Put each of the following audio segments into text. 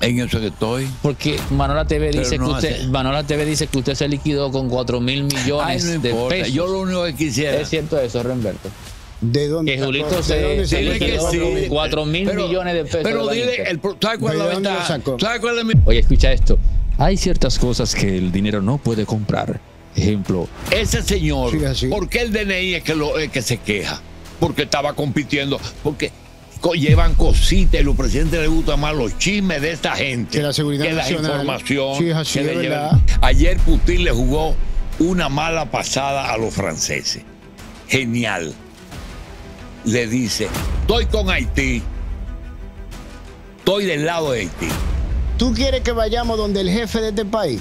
En eso que estoy. Porque Manola TV dice que usted, TV dice que usted se liquidó con 4 mil millones de pesos. Yo lo único que quisiera. Es cierto eso, Renberto. ¿De dónde? Que Julito se, se liquidó sí. 4 mil millones de pesos. Pero dile, el, ¿sabe cuál es la venta? cuál es mi... Oye, escucha esto. Hay ciertas cosas que el dinero no puede comprar. Ejemplo, ese señor, ¿por qué el DNI es que, lo, es que se queja? Porque estaba compitiendo. Porque llevan cositas y los presidentes les gusta más los chismes de esta gente que la seguridad que la información. Ayer Putin le jugó una mala pasada a los franceses. Genial. Le dice, estoy con Haití, estoy del lado de Haití. ¿Tú quieres que vayamos donde el jefe de este país?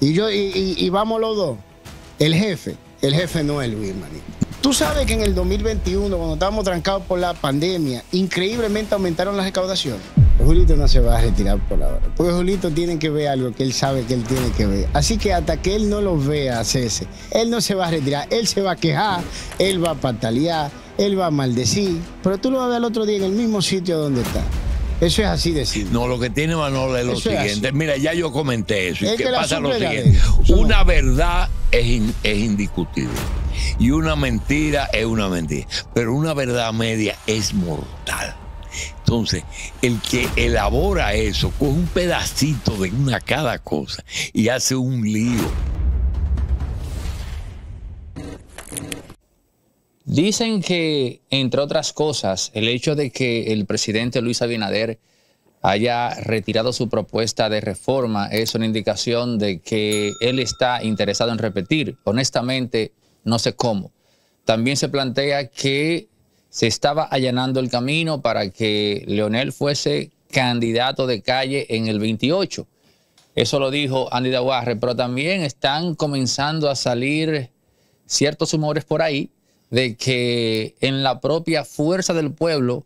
Y yo, y, vamos los dos. El jefe, el jefe no es Luis, manito. Tú sabes que en el 2021, cuando estábamos trancados por la pandemia, increíblemente aumentaron las recaudaciones. Julito no se va a retirar por ahora. Porque Julito tiene que ver algo que él sabe que él tiene que ver. Así que hasta que él no lo vea cese. él no se va a retirar. Él se va a quejar, él va a patalear, él va a maldecir. Pero tú lo vas a ver al otro día en el mismo sitio donde está. Eso es así de decir. No, lo que tiene Manolo es lo siguiente. Mira, ya yo comenté eso. qué pasa lo siguiente? Una verdad es, es indiscutible. Y una mentira es una mentira. Pero una verdad media es mortal. Entonces, el que elabora eso, Con un pedacito de una cada cosa y hace un lío. Dicen que, entre otras cosas, el hecho de que el presidente Luis Abinader haya retirado su propuesta de reforma es una indicación de que él está interesado en repetir. Honestamente, no sé cómo. También se plantea que se estaba allanando el camino para que Leonel fuese candidato de calle en el 28. Eso lo dijo Andy Daguarre, pero también están comenzando a salir ciertos humores por ahí de que en la propia fuerza del pueblo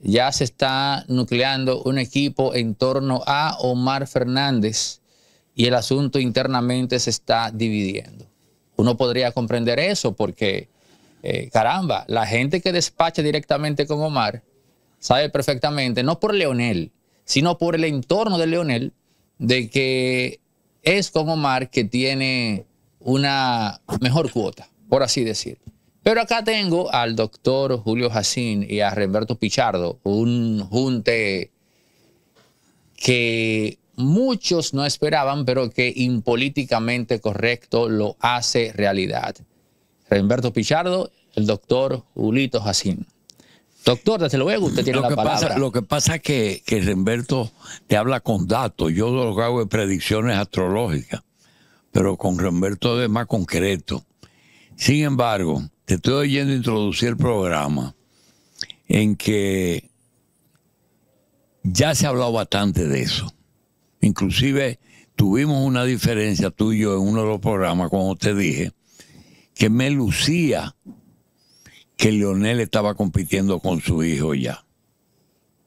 ya se está nucleando un equipo en torno a Omar Fernández y el asunto internamente se está dividiendo uno podría comprender eso porque, eh, caramba, la gente que despacha directamente con Omar sabe perfectamente, no por Leonel, sino por el entorno de Leonel, de que es con Omar que tiene una mejor cuota, por así decir. Pero acá tengo al doctor Julio Jacín y a Roberto Pichardo, un junte que muchos no esperaban, pero que impolíticamente correcto lo hace realidad. Remberto Pichardo, el doctor Julito Jacín. Doctor, desde luego usted tiene la palabra. lo que pasa es que, que Remberto te habla con datos. Yo lo que hago es predicciones astrológicas, pero con Remberto es más concreto. Sin embargo, te estoy oyendo introducir el programa en que ya se ha hablado bastante de eso. Inclusive tuvimos una diferencia yo, en uno de los programas, como te dije, que me lucía que Leonel estaba compitiendo con su hijo ya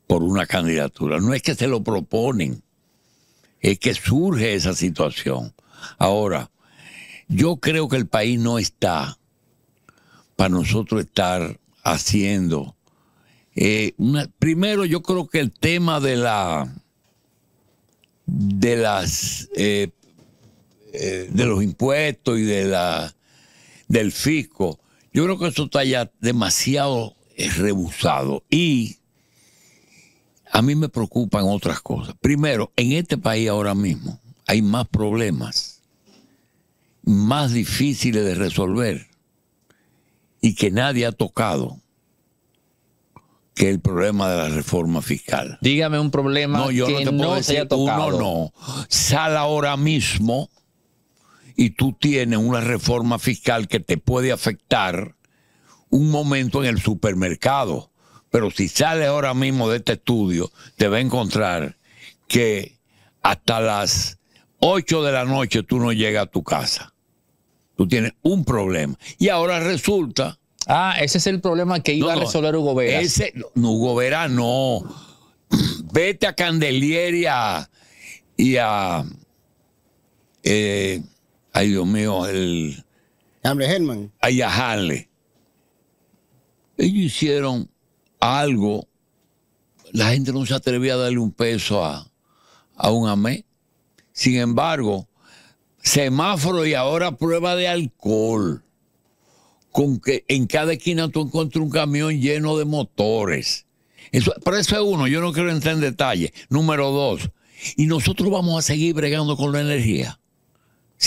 por una candidatura. No es que se lo proponen, es que surge esa situación. Ahora, yo creo que el país no está para nosotros estar haciendo. Eh, primero, yo creo que el tema de la de las eh, eh, de los impuestos y de la del fisco. Yo creo que eso está ya demasiado eh, rebusado y a mí me preocupan otras cosas. Primero, en este país ahora mismo hay más problemas, más difíciles de resolver y que nadie ha tocado que el problema de la reforma fiscal. Dígame un problema no, yo que no, te puedo decir, Uno no. Sal ahora mismo y tú tienes una reforma fiscal que te puede afectar un momento en el supermercado. Pero si sales ahora mismo de este estudio, te va a encontrar que hasta las 8 de la noche tú no llegas a tu casa. Tú tienes un problema. Y ahora resulta Ah, ese es el problema que iba a resolver Hugo Vera. Ese, no, Hugo Vera no. Vete a Candelier y a. Eh, ay, Dios mío, el. hombre Herman. Ay, a Ellos hicieron algo. La gente no se atrevía a darle un peso a, a un amé. Sin embargo, semáforo y ahora prueba de alcohol con que en cada esquina tú encuentras un camión lleno de motores. Eso, pero eso es uno, yo no quiero entrar en detalle. Número dos, y nosotros vamos a seguir bregando con la energía.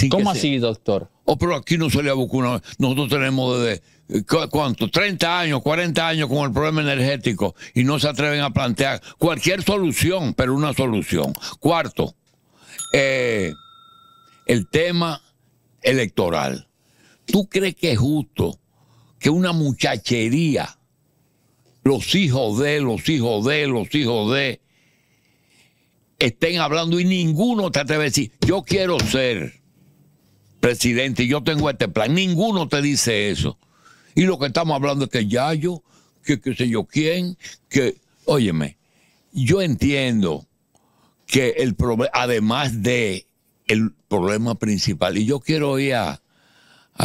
¿Cómo así, doctor? Oh, pero aquí no se le ha vacunado. Nosotros tenemos desde, eh, ¿cuánto? 30 años, 40 años con el problema energético y no se atreven a plantear cualquier solución, pero una solución. Cuarto, eh, el tema electoral. ¿Tú crees que es justo que una muchachería, los hijos de, los hijos de, los hijos de, estén hablando y ninguno te atreve a decir, yo quiero ser presidente, y yo tengo este plan. Ninguno te dice eso. Y lo que estamos hablando es que yo que qué sé yo quién, que, óyeme, yo entiendo que el problema, además de el problema principal, y yo quiero oír a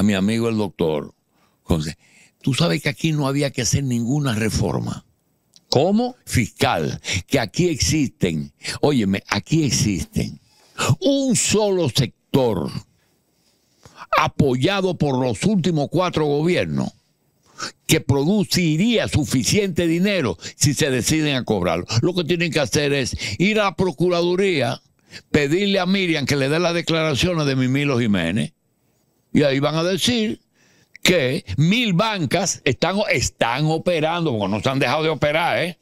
mi amigo el doctor, entonces, tú sabes que aquí no había que hacer ninguna reforma. ¿Cómo? Fiscal, que aquí existen, óyeme, aquí existen un solo sector apoyado por los últimos cuatro gobiernos que produciría suficiente dinero si se deciden a cobrarlo. Lo que tienen que hacer es ir a la Procuraduría, pedirle a Miriam que le dé las declaraciones de Mimilo Jiménez, y ahí van a decir que mil bancas están, operando, porque no se han dejado de operar, ¿eh?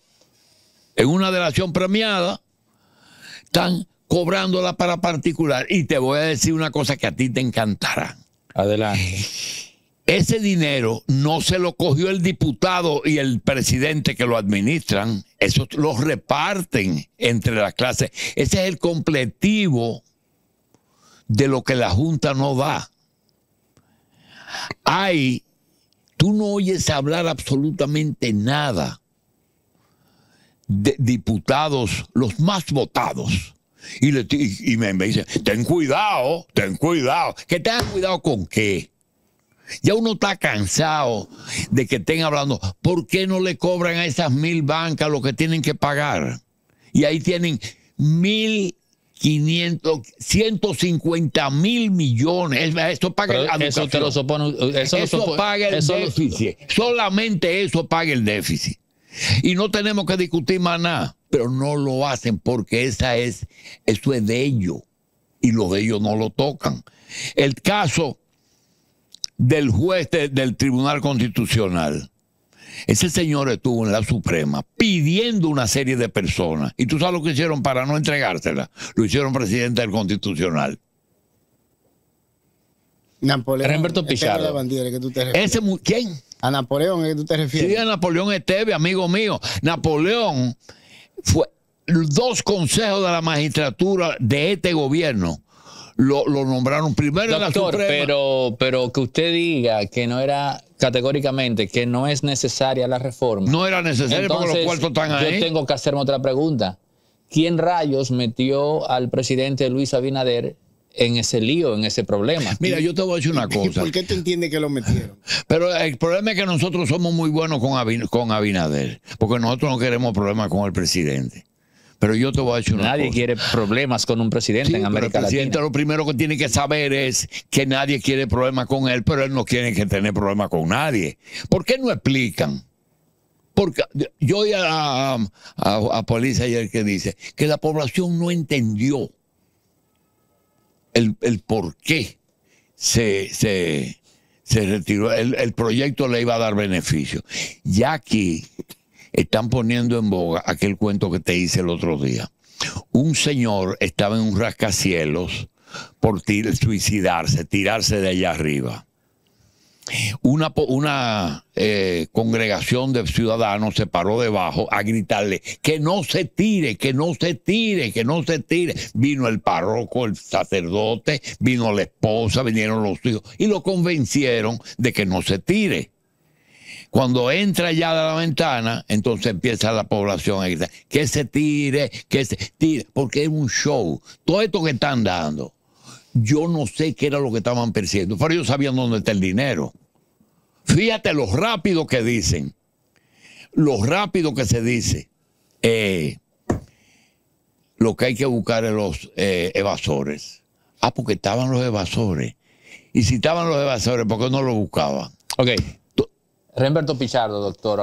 en una delación premiada, están cobrándola para particular. Y te voy a decir una cosa que a ti te encantará. Adelante. Ese dinero no se lo cogió el diputado y el presidente que lo administran, eso lo reparten entre las clases. Ese es el completivo de lo que la Junta no da. Ay, tú no oyes hablar absolutamente nada de diputados, los más votados. Y, me, me dicen, ten cuidado, ten cuidado. ¿Que tengan cuidado con qué? Ya uno está cansado de que estén hablando, ¿por qué no le cobran a esas mil bancas lo que tienen que pagar? Y ahí tienen mil 500, 150 mil millones. Eso paga el déficit. Solamente eso paga el déficit. Y no tenemos que discutir más nada. Pero no lo hacen porque esa es, eso es de ellos. Y los de ellos no lo tocan. El caso del juez del Tribunal Constitucional. Ese señor estuvo en la Suprema pidiendo una serie de personas. ¿Y tú sabes lo que hicieron para no entregársela? Lo hicieron presidente del Constitucional. Napoleón, Remberto este Pichardo. Ese, ¿Quién? A Napoleón, ¿a que tú te refieres? Sí, a Napoleón Esteve, amigo mío. Napoleón fue dos consejos de la magistratura de este gobierno. Lo, nombraron primero en la Suprema. Pero, pero que usted diga que no era categóricamente que no es necesaria la reforma. No era necesaria porque los cuartos están ahí. Yo tengo que hacerme otra pregunta. ¿Quién rayos metió al presidente Luis Abinader en ese lío, en ese problema. Mira, yo te voy a decir una cosa. ¿Por qué te entiende que lo metieron? Pero el problema es que nosotros somos muy buenos con, con Abinader, porque nosotros no queremos problemas con el presidente. Pero yo te voy a decir una Nadie quiere problemas con un presidente en América el presidente Lo primero que tiene que saber es que nadie quiere problemas con él, pero él no tiene que tener problemas con nadie. ¿Por qué no explican? Porque yo oí a, a, a Policía ayer que dice que la población no entendió el, por qué se, retiró. El, el proyecto le iba a dar beneficio. Ya que están poniendo en boga aquel cuento que te hice el otro día. Un señor estaba en un rascacielos por suicidarse, tirarse de allá arriba. Una, eh, congregación de ciudadanos se paró debajo a gritarle, que no se tire, que no se tire, que no se tire. Vino el parroco, el sacerdote, vino la esposa, vinieron los hijos y lo convencieron de que no se tire. Cuando entra ya de la ventana, entonces empieza la población a gritar, que se tire, que se tire, porque es un show. Todo esto que están dando, yo no sé qué era lo que estaban persiguiendo, pero yo sabían dónde está el dinero. Fíjate lo rápido que dicen, lo rápido que se dice. Eh, lo que hay que buscar es los eh, evasores. Ah, porque estaban los evasores. Y si estaban los evasores, ¿por qué no los buscaban? Ok. Remberto Pichardo, doctor,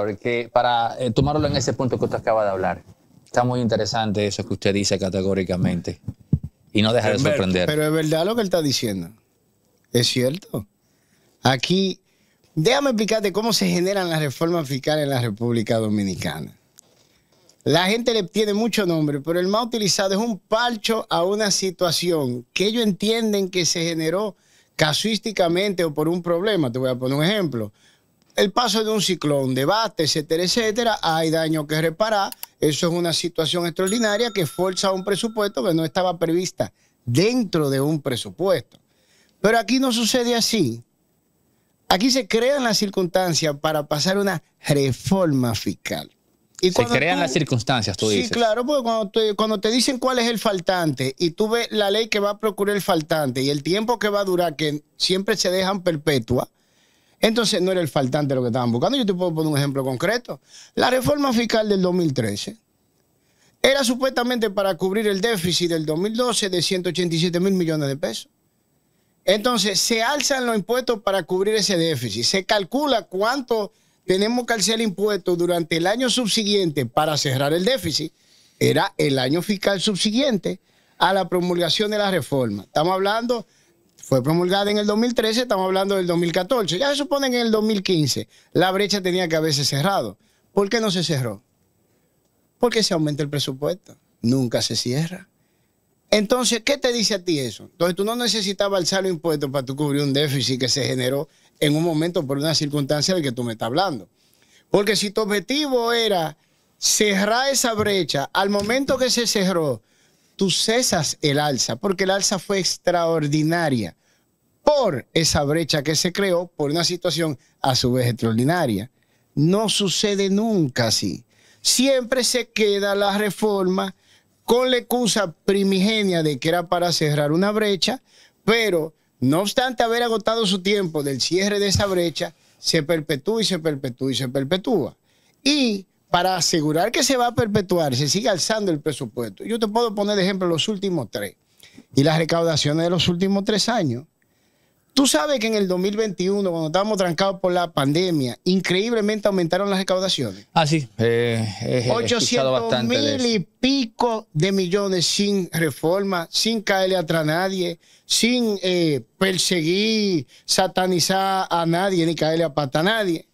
para eh, tomarlo en ese punto que usted acaba de hablar, está muy interesante eso que usted dice categóricamente y no deja de sorprender. Pero es verdad lo que él está diciendo. Es cierto. Aquí, déjame explicarte cómo se generan las reformas fiscales en la República Dominicana. La gente le tiene mucho nombre, pero el más utilizado es un palcho a una situación que ellos entienden que se generó casuísticamente o por un problema. Te voy a poner un ejemplo el paso de un ciclón, debate, etcétera, etcétera, hay daño que reparar. Eso es una situación extraordinaria que forza un presupuesto que no estaba prevista dentro de un presupuesto. Pero aquí no sucede así. Aquí se crean las circunstancias para pasar una reforma fiscal. se crean las circunstancias, tú dices. Sí, claro, porque cuando te, cuando te dicen cuál es el faltante y tú ves la ley que va a procurar el faltante y el tiempo que va a durar, que siempre se dejan perpetua, entonces no era el faltante lo que estaban buscando. Yo te puedo poner un ejemplo concreto. La reforma fiscal del 2013 era supuestamente para cubrir el déficit del 2012 de 187 mil millones de pesos. Entonces se alzan los impuestos para cubrir ese déficit. Se calcula cuánto tenemos que alzar impuesto... durante el año subsiguiente para cerrar el déficit. Era el año fiscal subsiguiente a la promulgación de la reforma. Estamos hablando fue promulgada en el 2013, estamos hablando del 2014. Ya se supone que en el 2015 la brecha tenía que haberse cerrado. ¿Por qué no se cerró? Porque se aumenta el presupuesto. Nunca se cierra. Entonces, ¿qué te dice a ti eso? Entonces, tú no necesitabas alzar los impuestos para tú cubrir un déficit que se generó en un momento por una circunstancia del que tú me estás hablando. Porque si tu objetivo era cerrar esa brecha, al momento que se cerró, tú cesas el alza, porque el alza fue extraordinaria por esa brecha que se creó por una situación a su vez extraordinaria. No sucede nunca así. Siempre se queda la reforma con la excusa primigenia de que era para cerrar una brecha, pero no obstante haber agotado su tiempo del cierre de esa brecha, se perpetúa y se perpetúa y se perpetúa. Y para asegurar que se va a perpetuar, se sigue alzando el presupuesto. Yo te puedo poner de ejemplo los últimos tres y las recaudaciones de los últimos tres años. Tú sabes que en el 2021, cuando estábamos trancados por la pandemia, increíblemente aumentaron las recaudaciones. Ah, sí. 800 eh, eh, mil y pico de millones sin reforma, sin caerle atrás a nadie, sin eh, perseguir, satanizar a nadie, ni caerle a pata a nadie.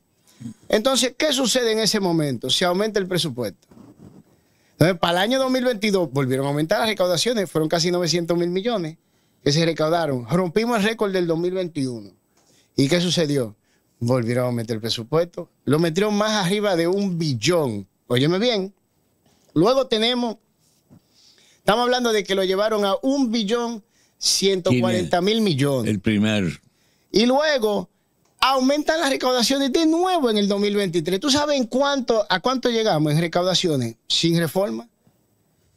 Entonces, ¿qué sucede en ese momento? Se aumenta el presupuesto. Entonces, para el año 2022 volvieron a aumentar las recaudaciones, fueron casi 900 mil millones que se recaudaron. Rompimos el récord del 2021. ¿Y qué sucedió? Volvieron a meter el presupuesto. Lo metieron más arriba de un billón. Óyeme bien. Luego tenemos, estamos hablando de que lo llevaron a un billón 140 mil millones. El primer. Y luego aumentan las recaudaciones de nuevo en el 2023. ¿Tú sabes cuánto, a cuánto llegamos en recaudaciones sin reforma?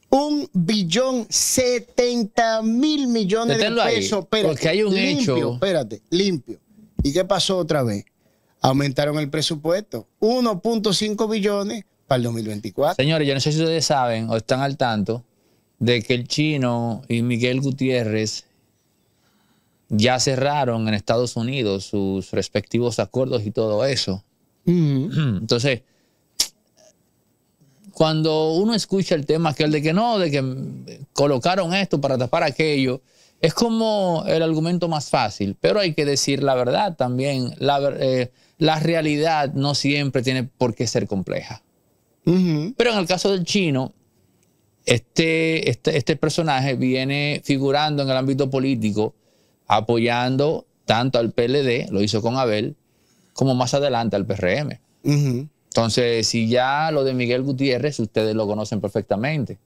un billón setenta mil millones de pesos. porque hay un hecho. Espérate, limpio. ¿Y qué pasó otra vez? Aumentaron el presupuesto. 1.5 billones para el 2024. Señores, yo no sé si ustedes saben o están al tanto de que el chino y Miguel Gutiérrez ya cerraron en Estados Unidos sus respectivos acuerdos y todo eso. Entonces, cuando uno escucha el tema que el de que no, de que colocaron esto para tapar aquello, es como el argumento más fácil, pero hay que decir la verdad también. La, eh, realidad no siempre tiene por qué ser compleja. Pero en el caso del chino, este, este, este, personaje viene figurando en el ámbito político, apoyando tanto al PLD, lo hizo con Abel, como más adelante al PRM. Entonces, si ya lo de Miguel Gutiérrez, ustedes lo conocen perfectamente.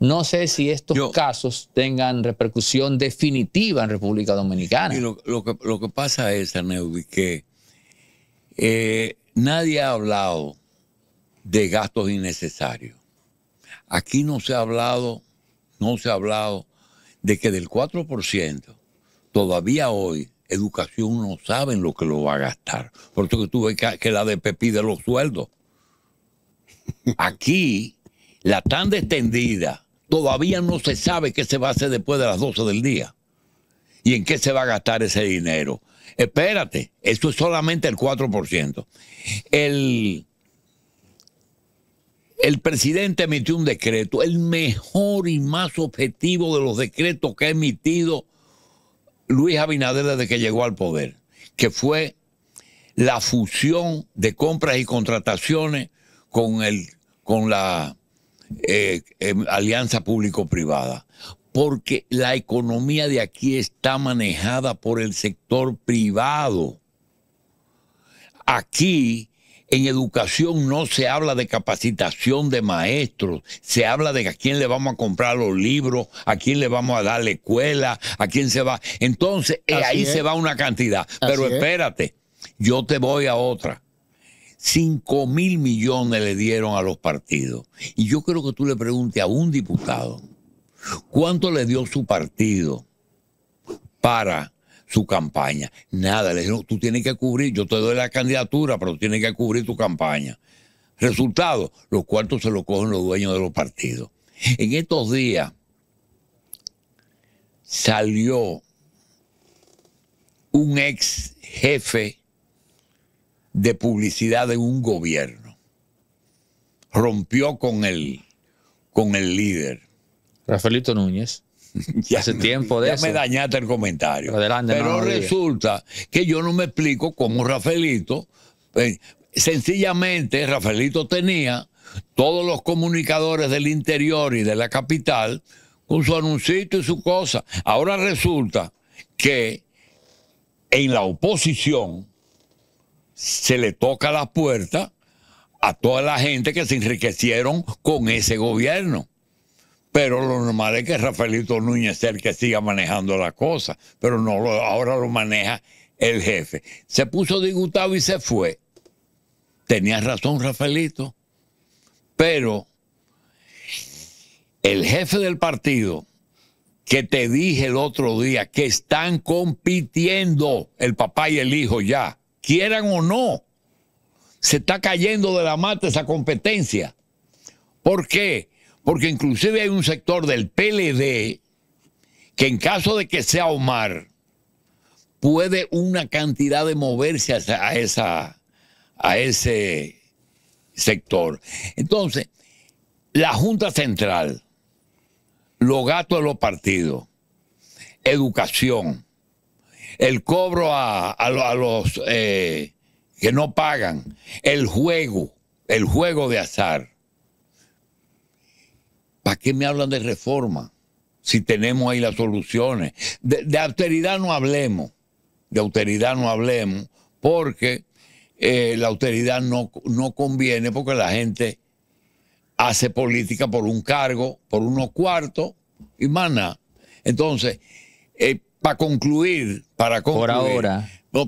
No sé si estos casos tengan repercusión definitiva en República Dominicana. lo, que, pasa es, Arneubi, que eh, nadie ha hablado de gastos innecesarios. Aquí no se ha hablado, no se ha hablado de que del 4%, todavía hoy, educación no saben lo que lo va a gastar. Por eso que tuve que, que la DP de los sueldos. Aquí, la tan extendida, todavía no se sabe qué se va a hacer después de las 12 del día y en qué se va a gastar ese dinero. Espérate, eso es solamente el 4%. El, el presidente emitió un decreto, el mejor y más objetivo de los decretos que ha emitido Luis Abinader desde que llegó al poder, que fue la fusión de compras y contrataciones con, con la eh, em, alianza público-privada. Porque la economía de aquí está manejada por el sector privado. Aquí en educación no se habla de capacitación de maestros, se habla de a quién le vamos a comprar los libros, a quién le vamos a dar la escuela, a quién se va. Entonces, eh, ahí se va una cantidad. Pero espérate, yo te voy a otra. Cinco mil millones le dieron a los partidos. Y yo creo que tú le preguntes a un diputado, ¿cuánto le dio su partido para su campaña. Nada, le dijeron, tú tienes que cubrir, yo te doy la candidatura, pero tienes que cubrir tu campaña. Resultado, los cuartos se los cogen los dueños de los partidos. En estos días salió un ex jefe de publicidad de un gobierno. Rompió con el, con el líder. Rafaelito Núñez. ya hace tiempo de me dañaste el comentario. Pero resulta que yo no me explico cómo Rafaelito, eh, sencillamente Rafaelito tenía todos los comunicadores del interior y de la capital con su anuncito y su cosa. Ahora resulta que en la oposición se le toca la puerta a toda la gente que se enriquecieron con ese gobierno. Pero lo normal es que Rafaelito Núñez sea el que siga manejando la cosa, pero no lo, ahora lo maneja el jefe. Se puso disgustado y se fue. Tenía razón Rafaelito, pero el jefe del partido que te dije el otro día que están compitiendo el papá y el hijo ya, quieran o no, se está cayendo de la mata esa competencia. ¿Por qué? porque inclusive hay un sector del PLD que en caso de que sea Omar, puede una cantidad de moverse a, esa, a ese sector. Entonces, la Junta Central, los gastos de los partidos, educación, el cobro a, los eh, que no pagan, el juego, el juego de azar ¿Para qué me hablan de reforma? Si tenemos ahí las soluciones. De, autoridad austeridad no hablemos. De austeridad no hablemos. Porque eh, la austeridad no, conviene porque la gente hace política por un cargo, por unos cuartos y más Entonces, eh, para concluir, para concluir.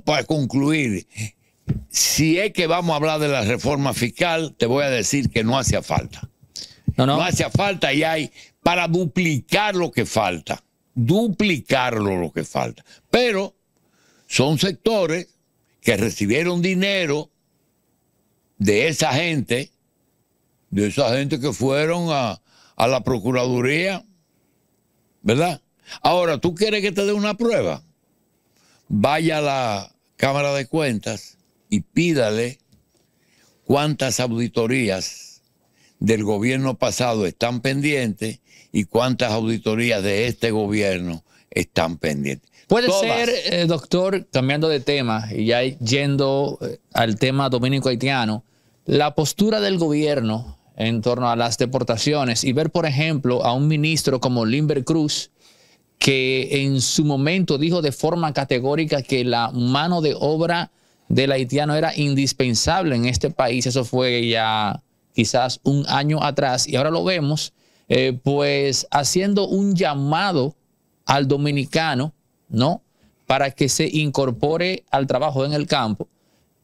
para concluir, si es que vamos a hablar de la reforma fiscal, te voy a decir que no hacía falta. No, hace falta y hay para duplicar lo que falta. Duplicarlo lo que falta. Pero son sectores que recibieron dinero de esa gente, de esa gente que fueron a, a la Procuraduría, ¿verdad? Ahora, ¿tú quieres que te dé una prueba? Vaya a la Cámara de Cuentas y pídale cuántas auditorías del gobierno pasado están pendientes y cuántas auditorías de este gobierno están pendientes. Puede ser, eh, doctor, cambiando de tema y ya yendo eh, al tema dominico haitiano, la postura del gobierno en torno a las deportaciones y ver, por ejemplo, a un ministro como Limber Cruz, que en su momento dijo de forma categórica que la mano de obra del haitiano era indispensable en este país. Eso fue ya quizás un año atrás, y ahora lo vemos, eh, pues haciendo un llamado al dominicano, ¿no? Para que se incorpore al trabajo en el campo.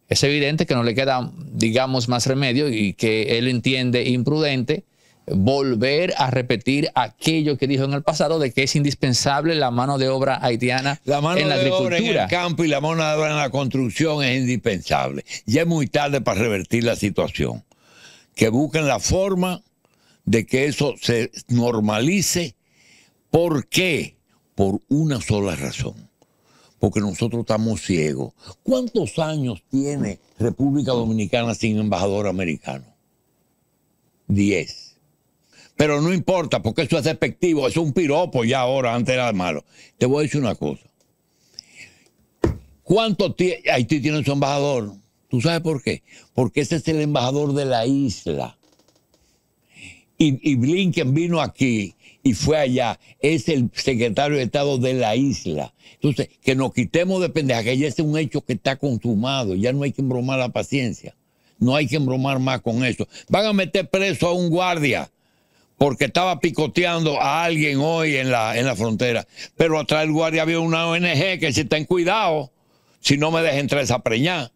Es evidente que no le queda, digamos, más remedio y que él entiende imprudente volver a repetir aquello que dijo en el pasado de que es indispensable la mano de obra haitiana la en la de agricultura. Obra en el campo y la mano de obra en la construcción es indispensable. Ya es muy tarde para revertir la situación que busquen la forma de que eso se normalice. ¿Por qué? Por una sola razón. Porque nosotros estamos ciegos. ¿Cuántos años tiene República Dominicana sin embajador americano? Diez. Pero no importa, porque eso es despectivo, es un piropo ya ahora, antes era malo. Te voy a decir una cosa. ¿Cuánto Haití tiene su embajador? ¿Tú sabes por qué? Porque ese es el embajador de la isla. Y, Blinken vino aquí y fue allá. Es el secretario de Estado de la isla. Entonces, que nos quitemos de pendeja, que ya es un hecho que está consumado. Ya no hay que embromar la paciencia. No hay que embromar más con eso. Van a meter preso a un guardia porque estaba picoteando a alguien hoy en la, en la frontera. Pero atrás del guardia había una ONG que se ten cuidado, si no me dejan entrar esa preñada.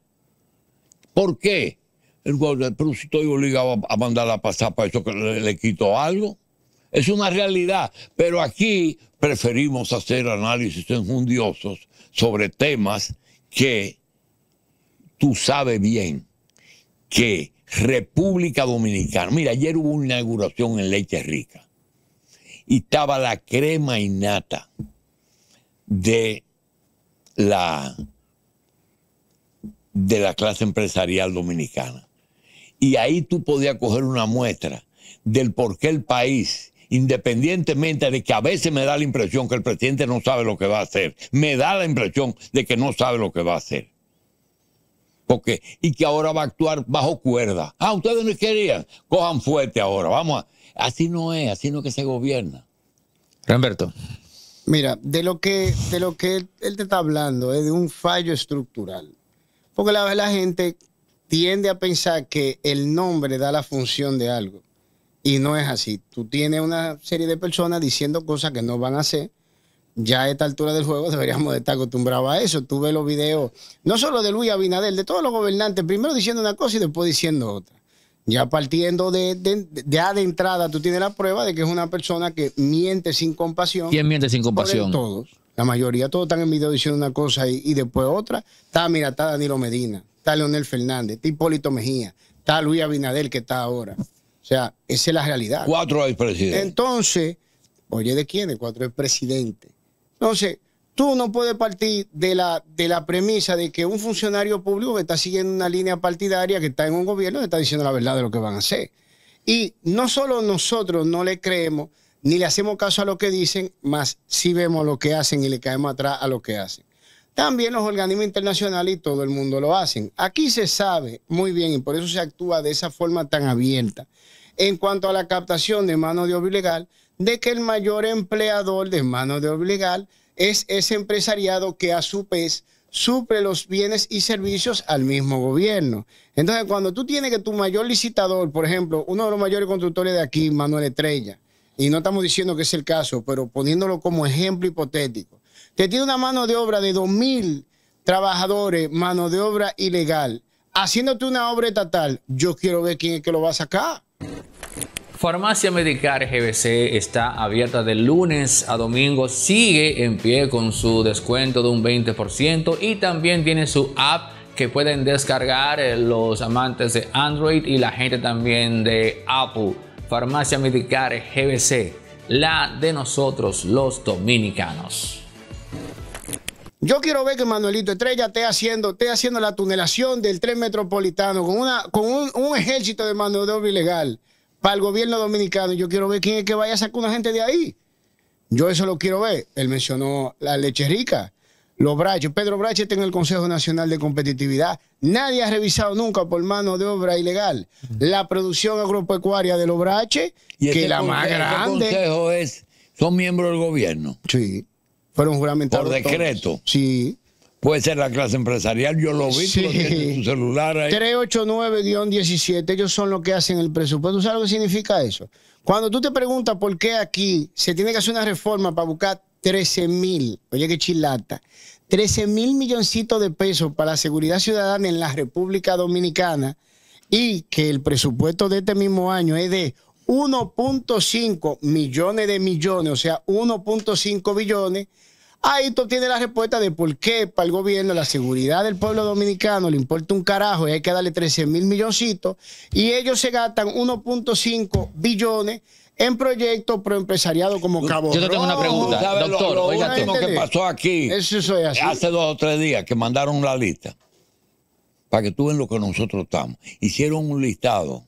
¿Por qué? El, Prusito estoy obligado a, a mandarla a pasar para eso que le, quito algo. Es una realidad, pero aquí preferimos hacer análisis enjundiosos sobre temas que tú sabes bien que República Dominicana, mira, ayer hubo una inauguración en Leche Rica y estaba la crema innata de la de la clase empresarial dominicana. Y ahí tú podías coger una muestra del por qué el país, independientemente de que a veces me da la impresión que el presidente no sabe lo que va a hacer, me da la impresión de que no sabe lo que va a hacer. Porque, y que ahora va a actuar bajo cuerda. Ah, ustedes no querían, cojan fuerte ahora, vamos a... Así no es, así no es que se gobierna. Ramberto. Mira, de lo que, de lo que él te está hablando es de un fallo estructural. Porque la, la gente tiende a pensar que el nombre da la función de algo. Y no es así. Tú tienes una serie de personas diciendo cosas que no van a hacer. Ya a esta altura del juego deberíamos estar acostumbrados a eso. Tú ves los videos, no solo de Luis Abinader, de todos los gobernantes, primero diciendo una cosa y después diciendo otra. Ya partiendo de, de, de entrada, tú tienes la prueba de que es una persona que miente sin compasión. ¿Quién miente sin compasión? Todos. La mayoría, todos están en video diciendo una cosa y, después otra. Está, mira, está Danilo Medina, está Leonel Fernández, está Hipólito Mejía, está Luis Abinadel que está ahora. O sea, esa es la realidad. Cuatro expresidentes. Entonces, oye, ¿de quién? Cuatro presidente? Entonces, tú no puedes partir de la, de la premisa de que un funcionario público que está siguiendo una línea partidaria, que está en un gobierno, está diciendo la verdad de lo que van a hacer. Y no solo nosotros no le creemos, ni le hacemos caso a lo que dicen, más si vemos lo que hacen y le caemos atrás a lo que hacen. También los organismos internacionales y todo el mundo lo hacen. Aquí se sabe muy bien y por eso se actúa de esa forma tan abierta en cuanto a la captación de mano de obra ilegal, de que el mayor empleador de mano de obra ilegal es ese empresariado que a su vez suple los bienes y servicios al mismo gobierno. Entonces, cuando tú tienes que tu mayor licitador, por ejemplo, uno de los mayores constructores de aquí, Manuel Estrella, y no estamos diciendo que es el caso, pero poniéndolo como ejemplo hipotético, que tiene una mano de obra de 2.000 trabajadores, mano de obra ilegal, haciéndote una obra estatal, yo quiero ver quién es que lo va a sacar. Farmacia Medicar GBC está abierta de lunes a domingo, sigue en pie con su descuento de un 20% y también tiene su app que pueden descargar eh, los amantes de Android y la gente también de Apple. Farmacia Medicare GBC, la de nosotros los dominicanos. Yo quiero ver que Manuelito Estrella esté haciendo, esté haciendo la tunelación del tren metropolitano con, una, con un, ejército de mano de obra ilegal para el gobierno dominicano. Yo quiero ver quién es que vaya a sacar una gente de ahí. Yo eso lo quiero ver. Él mencionó la leche rica los brachos. Pedro Brache está en el Consejo Nacional de Competitividad. Nadie ha revisado nunca por mano de obra ilegal la producción agropecuaria de los braches, que la más grande. El consejo es, son miembros del gobierno. Sí, fueron juramentados. Por decreto. Sí. Puede ser la clase empresarial, yo lo vi, en su celular ahí. 389-17, ellos son los que hacen el presupuesto. ¿Tú sabes lo que significa eso? Cuando tú te preguntas por qué aquí se tiene que hacer una reforma para buscar 13 mil, oye qué chilata, 13 mil milloncitos de pesos para la seguridad ciudadana en la República Dominicana y que el presupuesto de este mismo año es de 1.5 millones de millones, o sea, 1.5 billones, ahí tú tienes la respuesta de por qué para el gobierno la seguridad del pueblo dominicano le importa un carajo y hay que darle 13 mil milloncitos y ellos se gastan 1.5 billones en proyectos proempresariado como Cabo. Yo te tengo una pregunta, Lo, que pasó aquí Eso soy así. hace dos o tres días que mandaron la lista para que tú veas lo que nosotros estamos. Hicieron un listado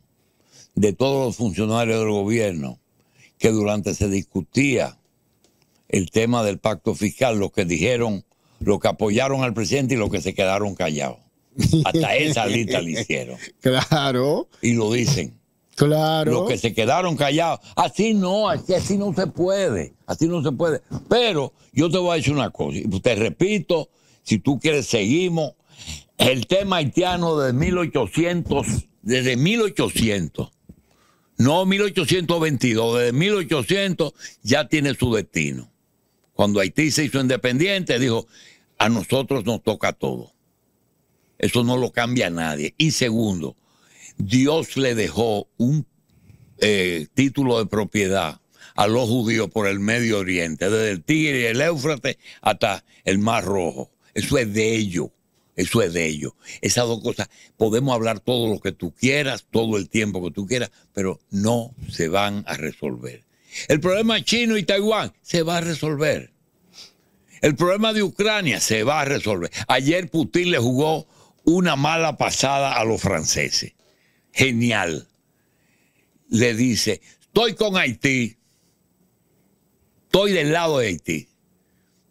de todos los funcionarios del gobierno que durante se discutía el tema del pacto fiscal, los que dijeron, los que apoyaron al presidente y los que se quedaron callados. Hasta esa lista le hicieron. Claro. Y lo dicen. Claro. Los que se quedaron callados. Así no, así, no se puede. Así no se puede. Pero yo te voy a decir una cosa. Te repito, si tú quieres, seguimos. El tema haitiano de 1800, desde 1800, no 1822, desde 1800 ya tiene su destino. Cuando Haití se hizo independiente, dijo, a nosotros nos toca todo. Eso no lo cambia nadie. Y segundo, Dios le dejó un eh, título de propiedad a los judíos por el Medio Oriente, desde el Tigre y el Éufrates hasta el Mar Rojo. Eso es de ellos. Eso es de ellos. Esas dos cosas, podemos hablar todo lo que tú quieras, todo el tiempo que tú quieras, pero no se van a resolver. El problema chino y Taiwán se va a resolver. El problema de Ucrania se va a resolver. Ayer Putin le jugó una mala pasada a los franceses genial. Le dice, estoy con Haití, estoy del lado de Haití.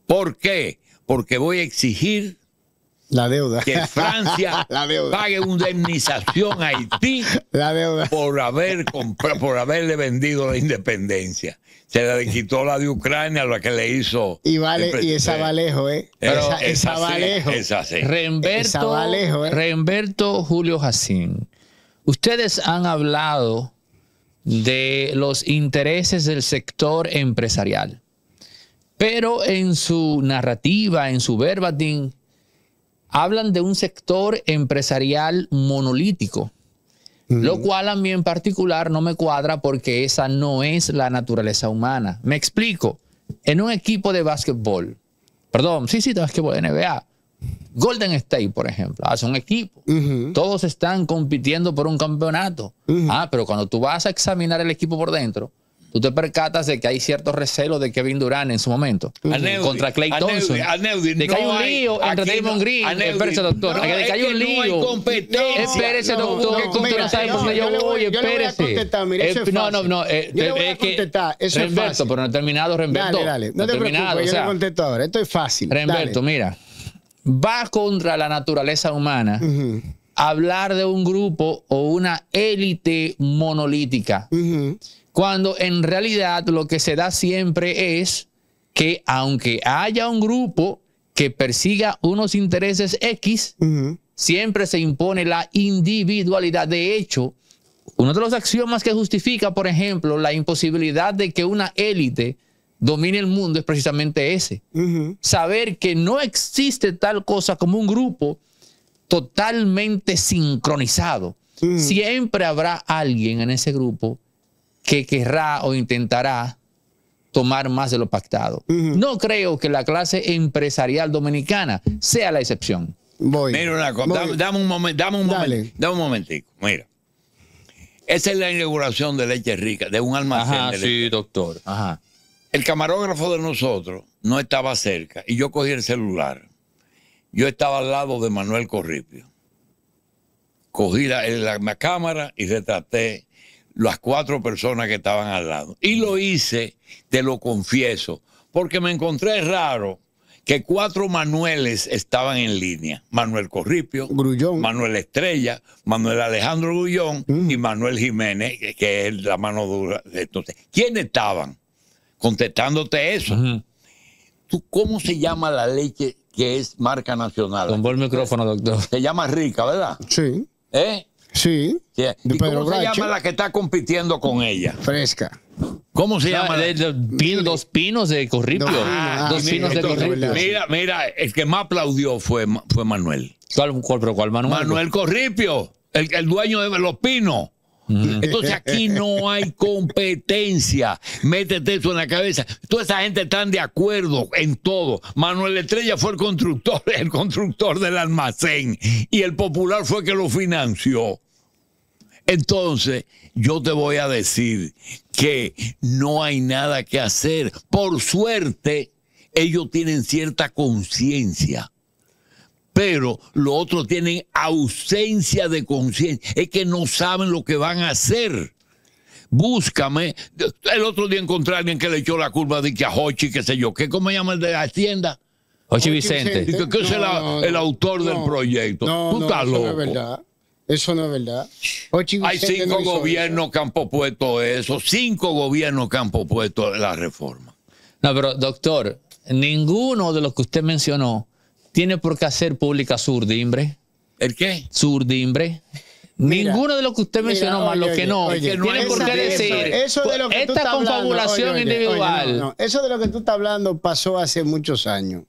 ¿Por qué? Porque voy a exigir la deuda. que Francia pague una indemnización a Haití Por, haber por haberle vendido la independencia. Se la quitó la de Ucrania, la que le hizo. Y, vale, y esa Valejo, ¿eh? esa, Valejo. esa Julio Jacín. Ustedes han hablado de los intereses del sector empresarial, pero en su narrativa, en su verbatim, hablan de un sector empresarial monolítico, lo cual a mí en particular no me cuadra porque esa no es la naturaleza humana. Me explico, en un equipo de básquetbol, perdón, sí, sí, de básquetbol, NBA, Golden State, por ejemplo, hace un equipo. Todos están compitiendo por un campeonato. Ah, pero cuando tú vas a examinar el equipo por dentro, tú te percatas de que hay cierto recelo de Kevin Durant en su momento contra Clay Thompson. de que hay un lío entre Damon Green. Espérese, doctor. No, de que hay un lío. espérese, doctor. que tú no sabes por voy. Espérese. No, no, no. Eh, yo le eh, voy a contestar. Eso Renberto, es fácil. pero no he terminado, Renberto. Dale, dale. No te preocupes, yo le contesto ahora. Esto es fácil. Renberto, mira va contra la naturaleza humana hablar de un grupo o una élite monolítica, cuando en realidad lo que se da siempre es que aunque haya un grupo que persiga unos intereses X, siempre se impone la individualidad. De hecho, uno de los axiomas que justifica, por ejemplo, la imposibilidad de que una élite Domine el mundo es precisamente ese. Saber que no existe tal cosa como un grupo totalmente sincronizado. Siempre habrá alguien en ese grupo que querrá o intentará tomar más de lo pactado. No creo que la clase empresarial dominicana sea la excepción. Voy. Mira dame, un momento, dame un momentico. Mira. Esa es la inauguración de Leche Rica, de un almacén. de leche. sí, doctor. Ajá. El camarógrafo de nosotros no estaba cerca y yo cogí el celular. Yo estaba al lado de Manuel Corripio. Cogí la, cámara y retraté las cuatro personas que estaban al lado. Y lo hice, te lo confieso, porque me encontré raro que cuatro Manueles estaban en línea. Manuel Corripio, Grullón. Manuel Estrella, Manuel Alejandro Grullón mm. y Manuel Jiménez, que es la mano dura. Entonces, ¿quiénes estaban? contestándote eso. ¿Tú cómo se llama la leche que, es marca nacional? Tomó el micrófono, doctor. Se llama Rica, ¿verdad? Sí. ¿Eh? Sí. cómo se llama la que está compitiendo con ella? Fresca. ¿Cómo se ah, llama? dos pinos de corripio. Ah, ah, dos pinos de corripio. Mira, mira, el que más aplaudió fue, fue Manuel. ¿Cuál, cuál, pero cuál Manuel? Manuel Corripio, el, el dueño de los pinos. Entonces aquí no hay competencia. Métete eso en la cabeza. Toda esa gente está de acuerdo en todo. Manuel Estrella fue el constructor, el constructor del almacén y el popular fue el que lo financió. Entonces, yo te voy a decir que no hay nada que hacer. Por suerte, ellos tienen cierta conciencia pero los otros tienen ausencia de conciencia, es que no saben lo que van a hacer. Búscame. El otro día encontré a alguien que le echó la curva de que a Hochi, qué sé yo, ¿qué llama el de la tienda? Hochi Vicente. es el, autor del proyecto. Tú eso No es verdad. Eso no es verdad. Hay cinco gobiernos campo que han propuesto eso, cinco gobiernos que han propuesto la reforma. No, pero doctor, ninguno de los que usted mencionó tiene por qué hacer pública su ¿El qué? Su urdimbre. Ninguno de lo que usted mencionó, más lo que no, tiene por qué decir. Eso, de lo que esta tú estás confabulación individual. eso de lo que tú estás hablando pasó hace muchos años.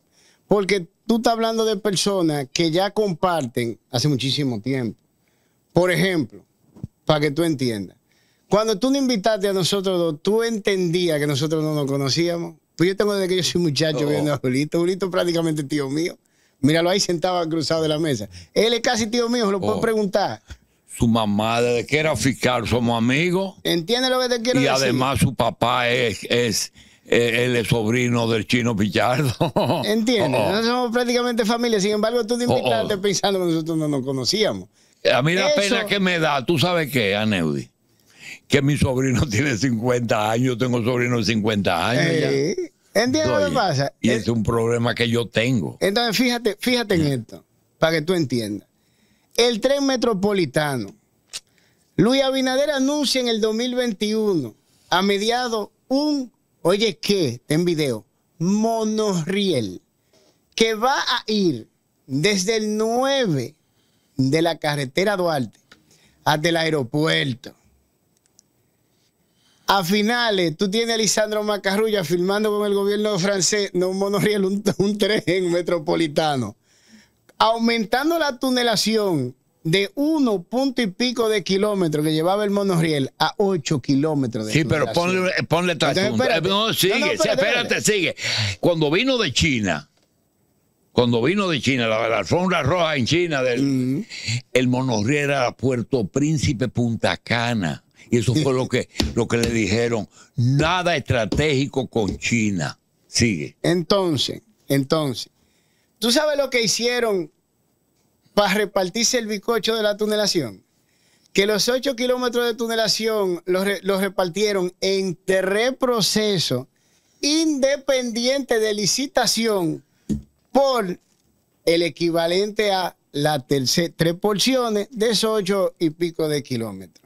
Porque tú estás hablando de personas que ya comparten hace muchísimo tiempo. Por ejemplo, para que tú entiendas, cuando tú nos invitaste a nosotros dos, tú entendías que nosotros no nos conocíamos. Pues yo tengo desde que yo soy muchacho viendo a oh. Julito. Julito prácticamente tío mío. Míralo ahí sentaba cruzado de la mesa. Él es casi tío mío, lo puedo oh. preguntar. Su mamá, desde que era fiscal, somos amigos. Entiende lo que te quiero decir. Y además su papá es, el eh, sobrino del chino Pichardo. Entiende, oh, oh. nosotros somos prácticamente familia. Sin embargo, tú te invitaste pensando que nosotros no nos conocíamos. A mí la pena que me da, ¿tú sabes qué, Aneudi? Que mi sobrino tiene 50 años, tengo sobrino de 50 años. Eh. ¿Entiendes lo que pasa? Y es, un problema que yo tengo. Entonces, fíjate, fíjate en esto, para que tú entiendas. El tren metropolitano. Luis Abinader anuncia en el 2021, a mediados, un, oye, ¿qué? En video, monorriel, que va a ir desde el 9 de la carretera Duarte hasta el aeropuerto a finales, tú tienes a Lisandro Macarrulla filmando con el gobierno francés no un monorriel, un, tren metropolitano. Aumentando la tunelación de uno punto y pico de kilómetro que llevaba el monorriel a ocho kilómetros de Sí, pero ponle, ponle eh, No, sigue, espérate, sigue. Cuando vino de China, cuando vino de China, la, la alfombra roja en China, del, el monorriel era Puerto Príncipe, Punta Cana. Y eso fue lo que, lo que le dijeron. Nada estratégico con China. Sigue. Entonces, entonces, ¿tú sabes lo que hicieron para repartirse el bicocho de la tunelación? Que los 8 kilómetros de tunelación los, repartieron en repartieron entre proceso independiente de licitación por el equivalente a las tres porciones de esos ocho y pico de kilómetros.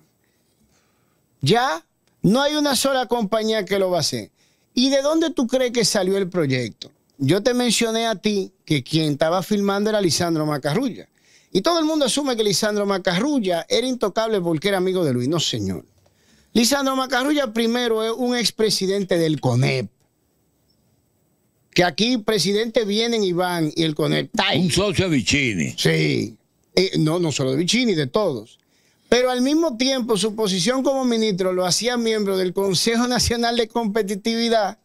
Ya no hay una sola compañía que lo va a hacer. ¿Y de dónde tú crees que salió el proyecto? Yo te mencioné a ti que quien estaba filmando era Lisandro Macarrulla. Y todo el mundo asume que Lisandro Macarrulla era intocable porque era amigo de Luis. No, señor. Lisandro Macarrulla primero es un expresidente del CONEP. Que aquí presidente vienen y van y el CONEP Un socio de Vicini. Sí. Eh, no, no solo de Vicini, de todos. Pero al mismo tiempo su posición como ministro lo hacía miembro del Consejo Nacional de Competitividad,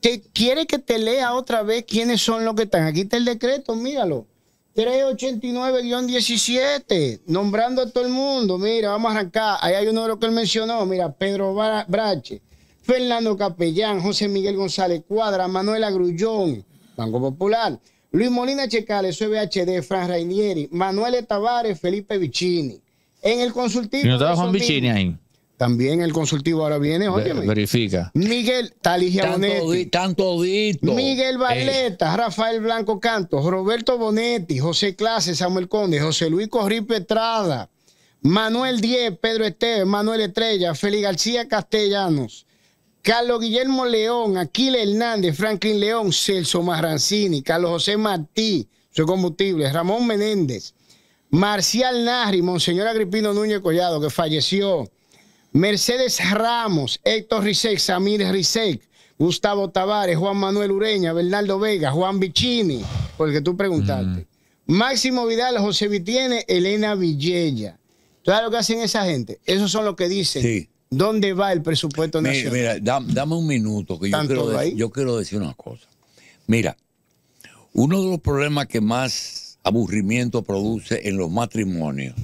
que quiere que te lea otra vez quiénes son los que están. Aquí está el decreto, míralo. 389-17, nombrando a todo el mundo. Mira, vamos a arrancar. Ahí hay uno de los que él mencionó. Mira, Pedro Brache, Fernando Capellán, José Miguel González Cuadra, Manuela Grullón, Banco Popular, Luis Molina Checales, UBHD, Fran Rainieri, Manuel Tavares, Felipe Vicini. En el consultivo. También el consultivo ahora viene, Verifica. Miguel Taligia Tanto Miguel Barleta, eh. Rafael Blanco Cantos, Roberto Bonetti, José Clase, Samuel Conde, José Luis Corri Petrada, Manuel Diez, Pedro Esteves, Manuel Estrella, Félix García Castellanos, Carlos Guillermo León, Aquila Hernández, Franklin León, Celso Marrancini, Carlos José Martí, su combustible, Ramón Menéndez, Marcial Narri, Monseñor Agripino Núñez Collado, que falleció. Mercedes Ramos, Héctor Rizek, Samir Rizek, Gustavo Tavares, Juan Manuel Ureña, Bernardo Vega, Juan el porque tú preguntaste. Mm. Máximo Vidal, José Vitiene, Elena Villella. ¿Sabes lo que hacen esa gente? Esos son los que dicen. ¿Dónde va el presupuesto nacional? Mira, dame un minuto, que yo yo quiero decir una cosa. Mira, uno de los problemas que más aburrimiento produce en los matrimonios,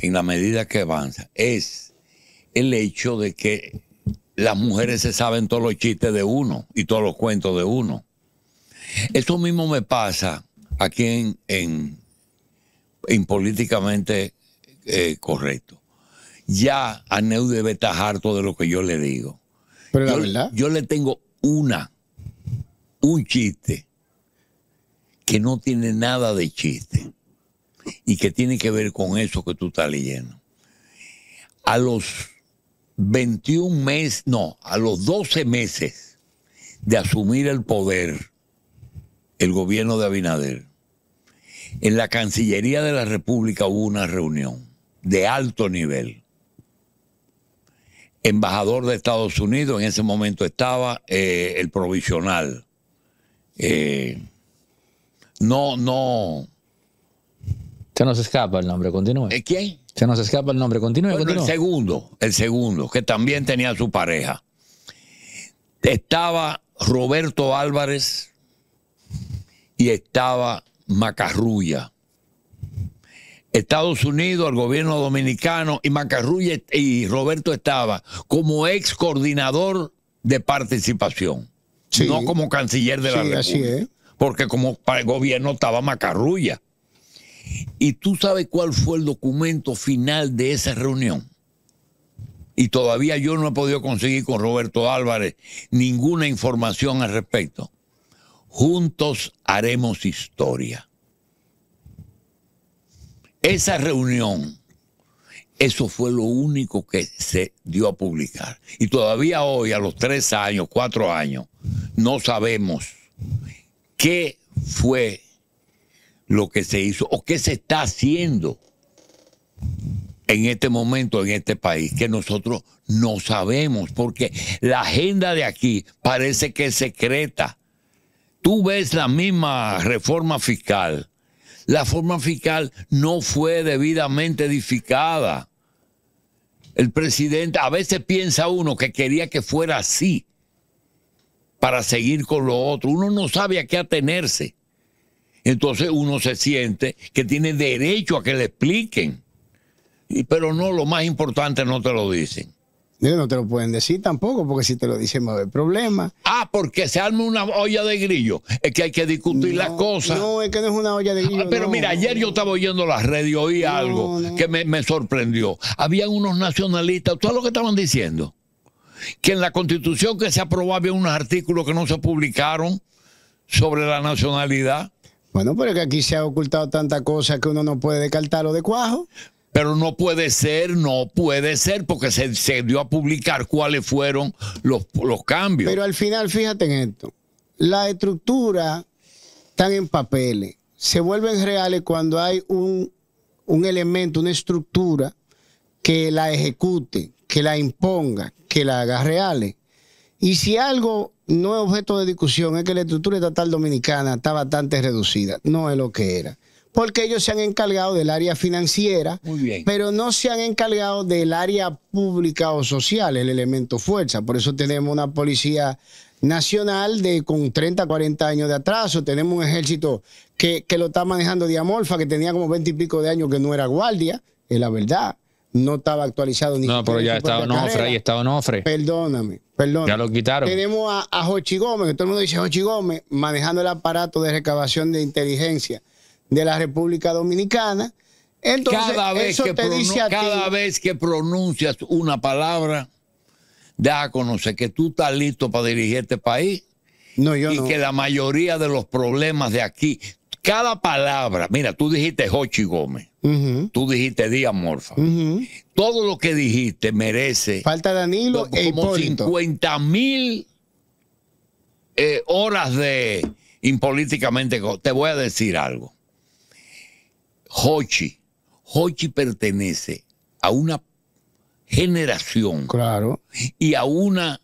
en la medida que avanza, es el hecho de que las mujeres se saben todos los chistes de uno y todos los cuentos de uno. Eso mismo me pasa aquí en, en, políticamente eh, correcto. Ya a Neu debe tajar todo de lo que yo le digo. Pero la verdad. Yo le tengo una, un chiste que no tiene nada de chiste y que tiene que ver con eso que tú estás leyendo. A los 21 meses, no, a los 12 meses de asumir el poder, el gobierno de Abinader, en la Cancillería de la República hubo una reunión de alto nivel. Embajador de Estados Unidos, en ese momento estaba eh, el provisional. Eh, no, no. Se nos escapa el nombre, continúe. ¿Eh, ¿Quién? Se nos escapa el nombre, continúe, El segundo, el segundo, que también tenía su pareja. Estaba Roberto Álvarez y estaba Macarrulla. Estados Unidos, el gobierno dominicano y Macarrulla y Roberto estaba como ex coordinador de participación, no como canciller de la porque como para el gobierno estaba macarrulla. ¿Y tú sabes cuál fue el documento final de esa reunión? Y todavía yo no he podido conseguir con Roberto Álvarez ninguna información al respecto. Juntos haremos historia. Esa reunión, eso fue lo único que se dio a publicar. Y todavía hoy, a los tres años, cuatro años, no sabemos ¿Qué fue lo que se hizo o qué se está haciendo en este momento en este país que nosotros no sabemos? Porque la agenda de aquí parece que es secreta. Tú ves la misma reforma fiscal. La reforma fiscal no fue debidamente edificada. El presidente, a veces piensa uno que quería que fuera así para seguir con lo otro. Uno no sabe a qué atenerse. Entonces uno se siente que tiene derecho a que le expliquen. Pero no, lo más importante no te lo dicen. No te lo pueden decir tampoco, porque si te lo dicen va a haber problemas. Ah, porque se arma una olla de grillo. Es que hay que discutir las cosas. No, es que no es una olla de grillo. Ah, pero mira, ayer yo estaba oyendo las redes y oí algo que me, me sorprendió. Habían unos nacionalistas, ...todo lo que estaban diciendo? que en la constitución que se aprobó había unos artículos que no se publicaron sobre la nacionalidad. Bueno, pero que aquí se ha ocultado tanta cosa que uno no puede descartarlo de cuajo. Pero no puede ser, no puede ser, porque se, se dio a publicar cuáles fueron los, los cambios. Pero al final, fíjate en esto, Las estructuras están en papeles, se vuelven reales cuando hay un, un elemento, una estructura que la ejecute, que la imponga, que la haga reales. Y si algo no es objeto de discusión es que la estructura estatal dominicana está bastante reducida, no es lo que era. Porque ellos se han encargado del área financiera, Muy bien. pero no se han encargado del área pública o social, el elemento fuerza. Por eso tenemos una policía nacional de con 30, 40 años de atraso. Tenemos un ejército que, lo está manejando amorfa, que tenía como 20 y pico de años que no era guardia, es la verdad no estaba actualizado. Ni no, pero ya estaba y ahí estaba Ofre. Perdóname, perdóname. Ya lo quitaron. Tenemos a, Jochi Gómez, que todo el mundo dice Jochi Gómez, manejando el aparato de recabación de inteligencia de la República Dominicana. Entonces, cada vez, que, te cada vez que pronuncias una palabra, da a conocer que tú estás listo para dirigir este país. No, yo y que la mayoría de los problemas de aquí cada palabra, mira, tú dijiste Jochi Gómez, tú dijiste Díaz Morfa. Todo lo que dijiste merece. Falta Danilo como, 50 e mil eh, horas de impolíticamente. Te voy a decir algo. Jochi, Jochi pertenece a una generación. Claro. Y a una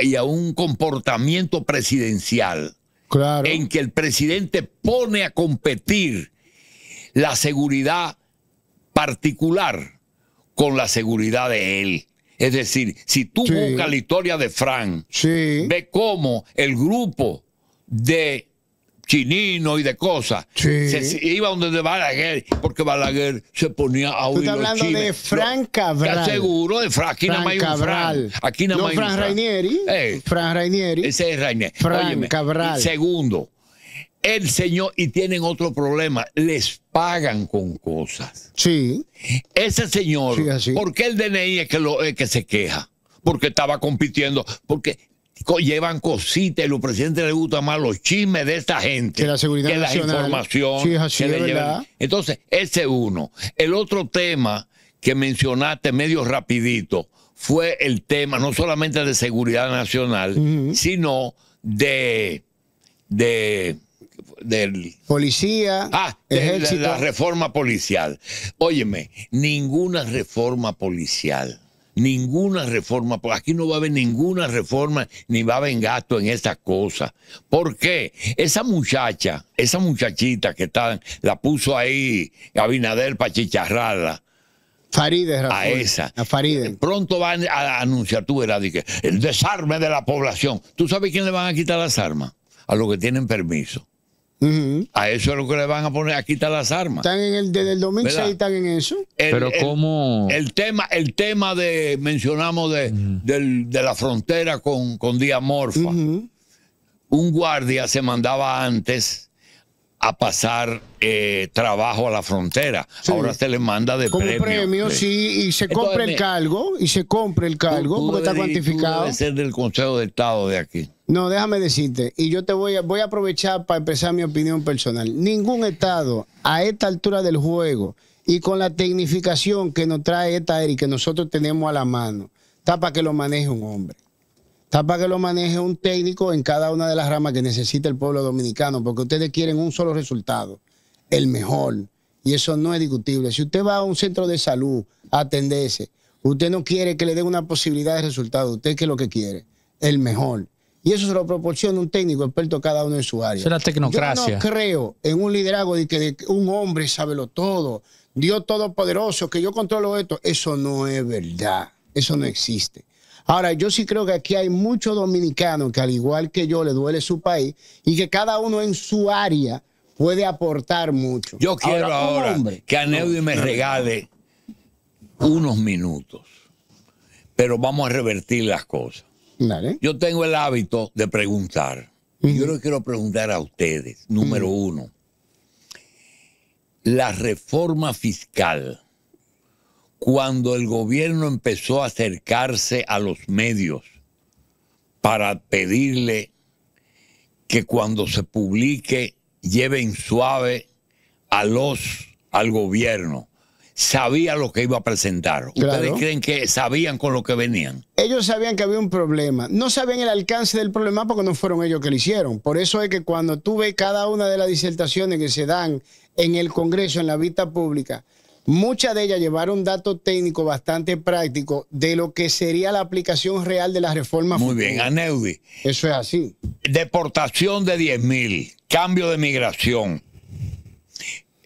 y a un comportamiento presidencial en que el presidente pone a competir la seguridad particular con la seguridad de él. Es decir, si tú buscas la historia de Frank, ve cómo el grupo de chinino y de cosas. Sí. Se, iba donde Balaguer, porque Balaguer se ponía a oír. Tú estás hablando de Frank Cabral. Te seguro de Fran. Aquí Fran hay Cabral. Aquí no, Fran, Fran Rainieri. Eh. Fran Rainieri. Ese es Rainieri. Fran Cabral. Segundo, el señor, y tienen otro problema, les pagan con cosas. Sí. Ese señor, sí, ¿por qué el DNI es que, es que se queja? Porque estaba compitiendo, porque llevan cositas y los presidentes les gusta más los chismes de esta gente que la seguridad que nacional, la información sí, es así, Entonces, ese uno. El otro tema que mencionaste medio rapidito fue el tema no solamente de seguridad nacional, sino de, de policía, ah, la reforma policial. Óyeme, ninguna reforma policial ninguna reforma, porque aquí no va a haber ninguna reforma ni va a haber gasto en esas cosas. ¿Por qué? Esa muchacha, esa muchachita que está, la puso ahí Abinader para chicharrarla. Farideh, a esa. A Farideh. Eh, pronto van a anunciar, tú verás, el desarme de la población. ¿Tú sabes quién le van a quitar las armas? A los que tienen permiso. A eso es lo que le van a poner, aquí quitar las armas. Están en el, desde el 2006 están en eso. Pero cómo... El tema, el tema de, mencionamos de, la frontera con, con Diamorfa. Un guardia se mandaba antes a pasar eh, trabajo a la frontera. Ahora se le manda de premio. premio sí, y se compra el cargo, y se compra el cargo, porque está cuantificado. del Consejo de Estado de aquí. No, déjame decirte, y yo te voy a, voy a aprovechar para empezar mi opinión personal. Ningún Estado a esta altura del juego y con la tecnificación que nos trae esta y que nosotros tenemos a la mano, está para que lo maneje un hombre. Está para que lo maneje un técnico en cada una de las ramas que necesita el pueblo dominicano, porque ustedes quieren un solo resultado, el mejor. Y eso no es discutible. Si usted va a un centro de salud a atenderse, usted no quiere que le den una posibilidad de resultado. Usted que es lo que quiere, el mejor. Y eso se lo proporciona un técnico experto cada uno en su área. Es la tecnocracia. Yo no creo en un liderazgo de que un hombre sabe lo todo, Dios todopoderoso, que yo controlo esto. Eso no es verdad. Eso no existe. Ahora, yo sí creo que aquí hay muchos dominicanos que al igual que yo le duele su país y que cada uno en su área puede aportar mucho. Yo quiero ahora, que que Aneudi me regale unos minutos, pero vamos a revertir las cosas. Yo tengo el hábito de preguntar. Yo quiero preguntar a ustedes, número uno, la reforma fiscal cuando el gobierno empezó a acercarse a los medios para pedirle que cuando se publique lleven suave a los al gobierno. Sabía lo que iba a presentar. ¿Ustedes creen que sabían con lo que venían? Ellos sabían que había un problema. No sabían el alcance del problema porque no fueron ellos que lo hicieron. Por eso es que cuando tú ves cada una de las disertaciones que se dan en el Congreso, en la vista pública, Muchas de ellas llevaron datos técnicos bastante prácticos de lo que sería la aplicación real de las reformas. Muy bien, Aneudi. Eso es así. Deportación de 10.000, cambio de migración,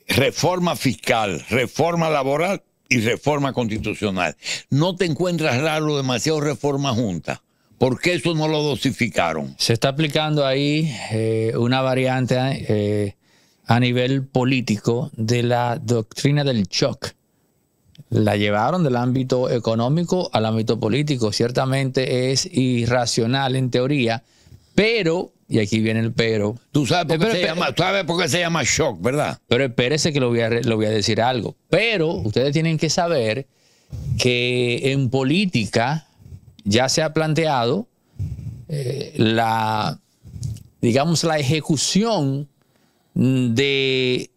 reforma fiscal, reforma laboral y reforma constitucional. ¿No te encuentras raro demasiado reforma junta? ¿Por qué eso no lo dosificaron? Se está aplicando ahí eh, una variante. Eh, a nivel político de la doctrina del shock. La llevaron del ámbito económico al ámbito político. Ciertamente es irracional en teoría, pero, y aquí viene el pero. Tú sabes por qué, se, llama, shock, ¿verdad? Pero espérese que lo voy, a, lo voy a decir algo. Pero ustedes tienen que saber que en política ya se ha planteado eh, la, digamos, la ejecución de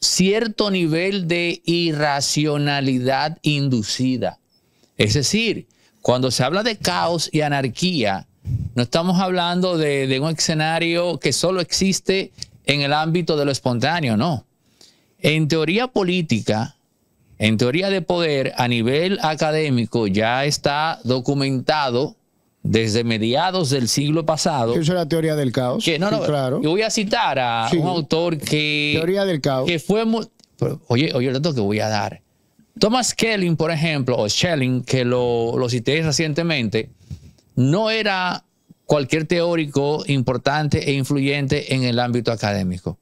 cierto nivel de irracionalidad inducida. Es decir, cuando se habla de caos y anarquía, no estamos hablando de, un escenario que solo existe en el ámbito de lo espontáneo, no. En teoría política, en teoría de poder, a nivel académico ya está documentado desde mediados del siglo pasado. Esa es la teoría del caos. Que, no, no, claro. Yo voy a citar a un autor que. Teoría del caos. Que fue. Oye, oye, el dato que voy a dar. Thomas Kelling, por ejemplo, o Schelling, que lo, lo cité recientemente, no era cualquier teórico importante e influyente en el ámbito académico.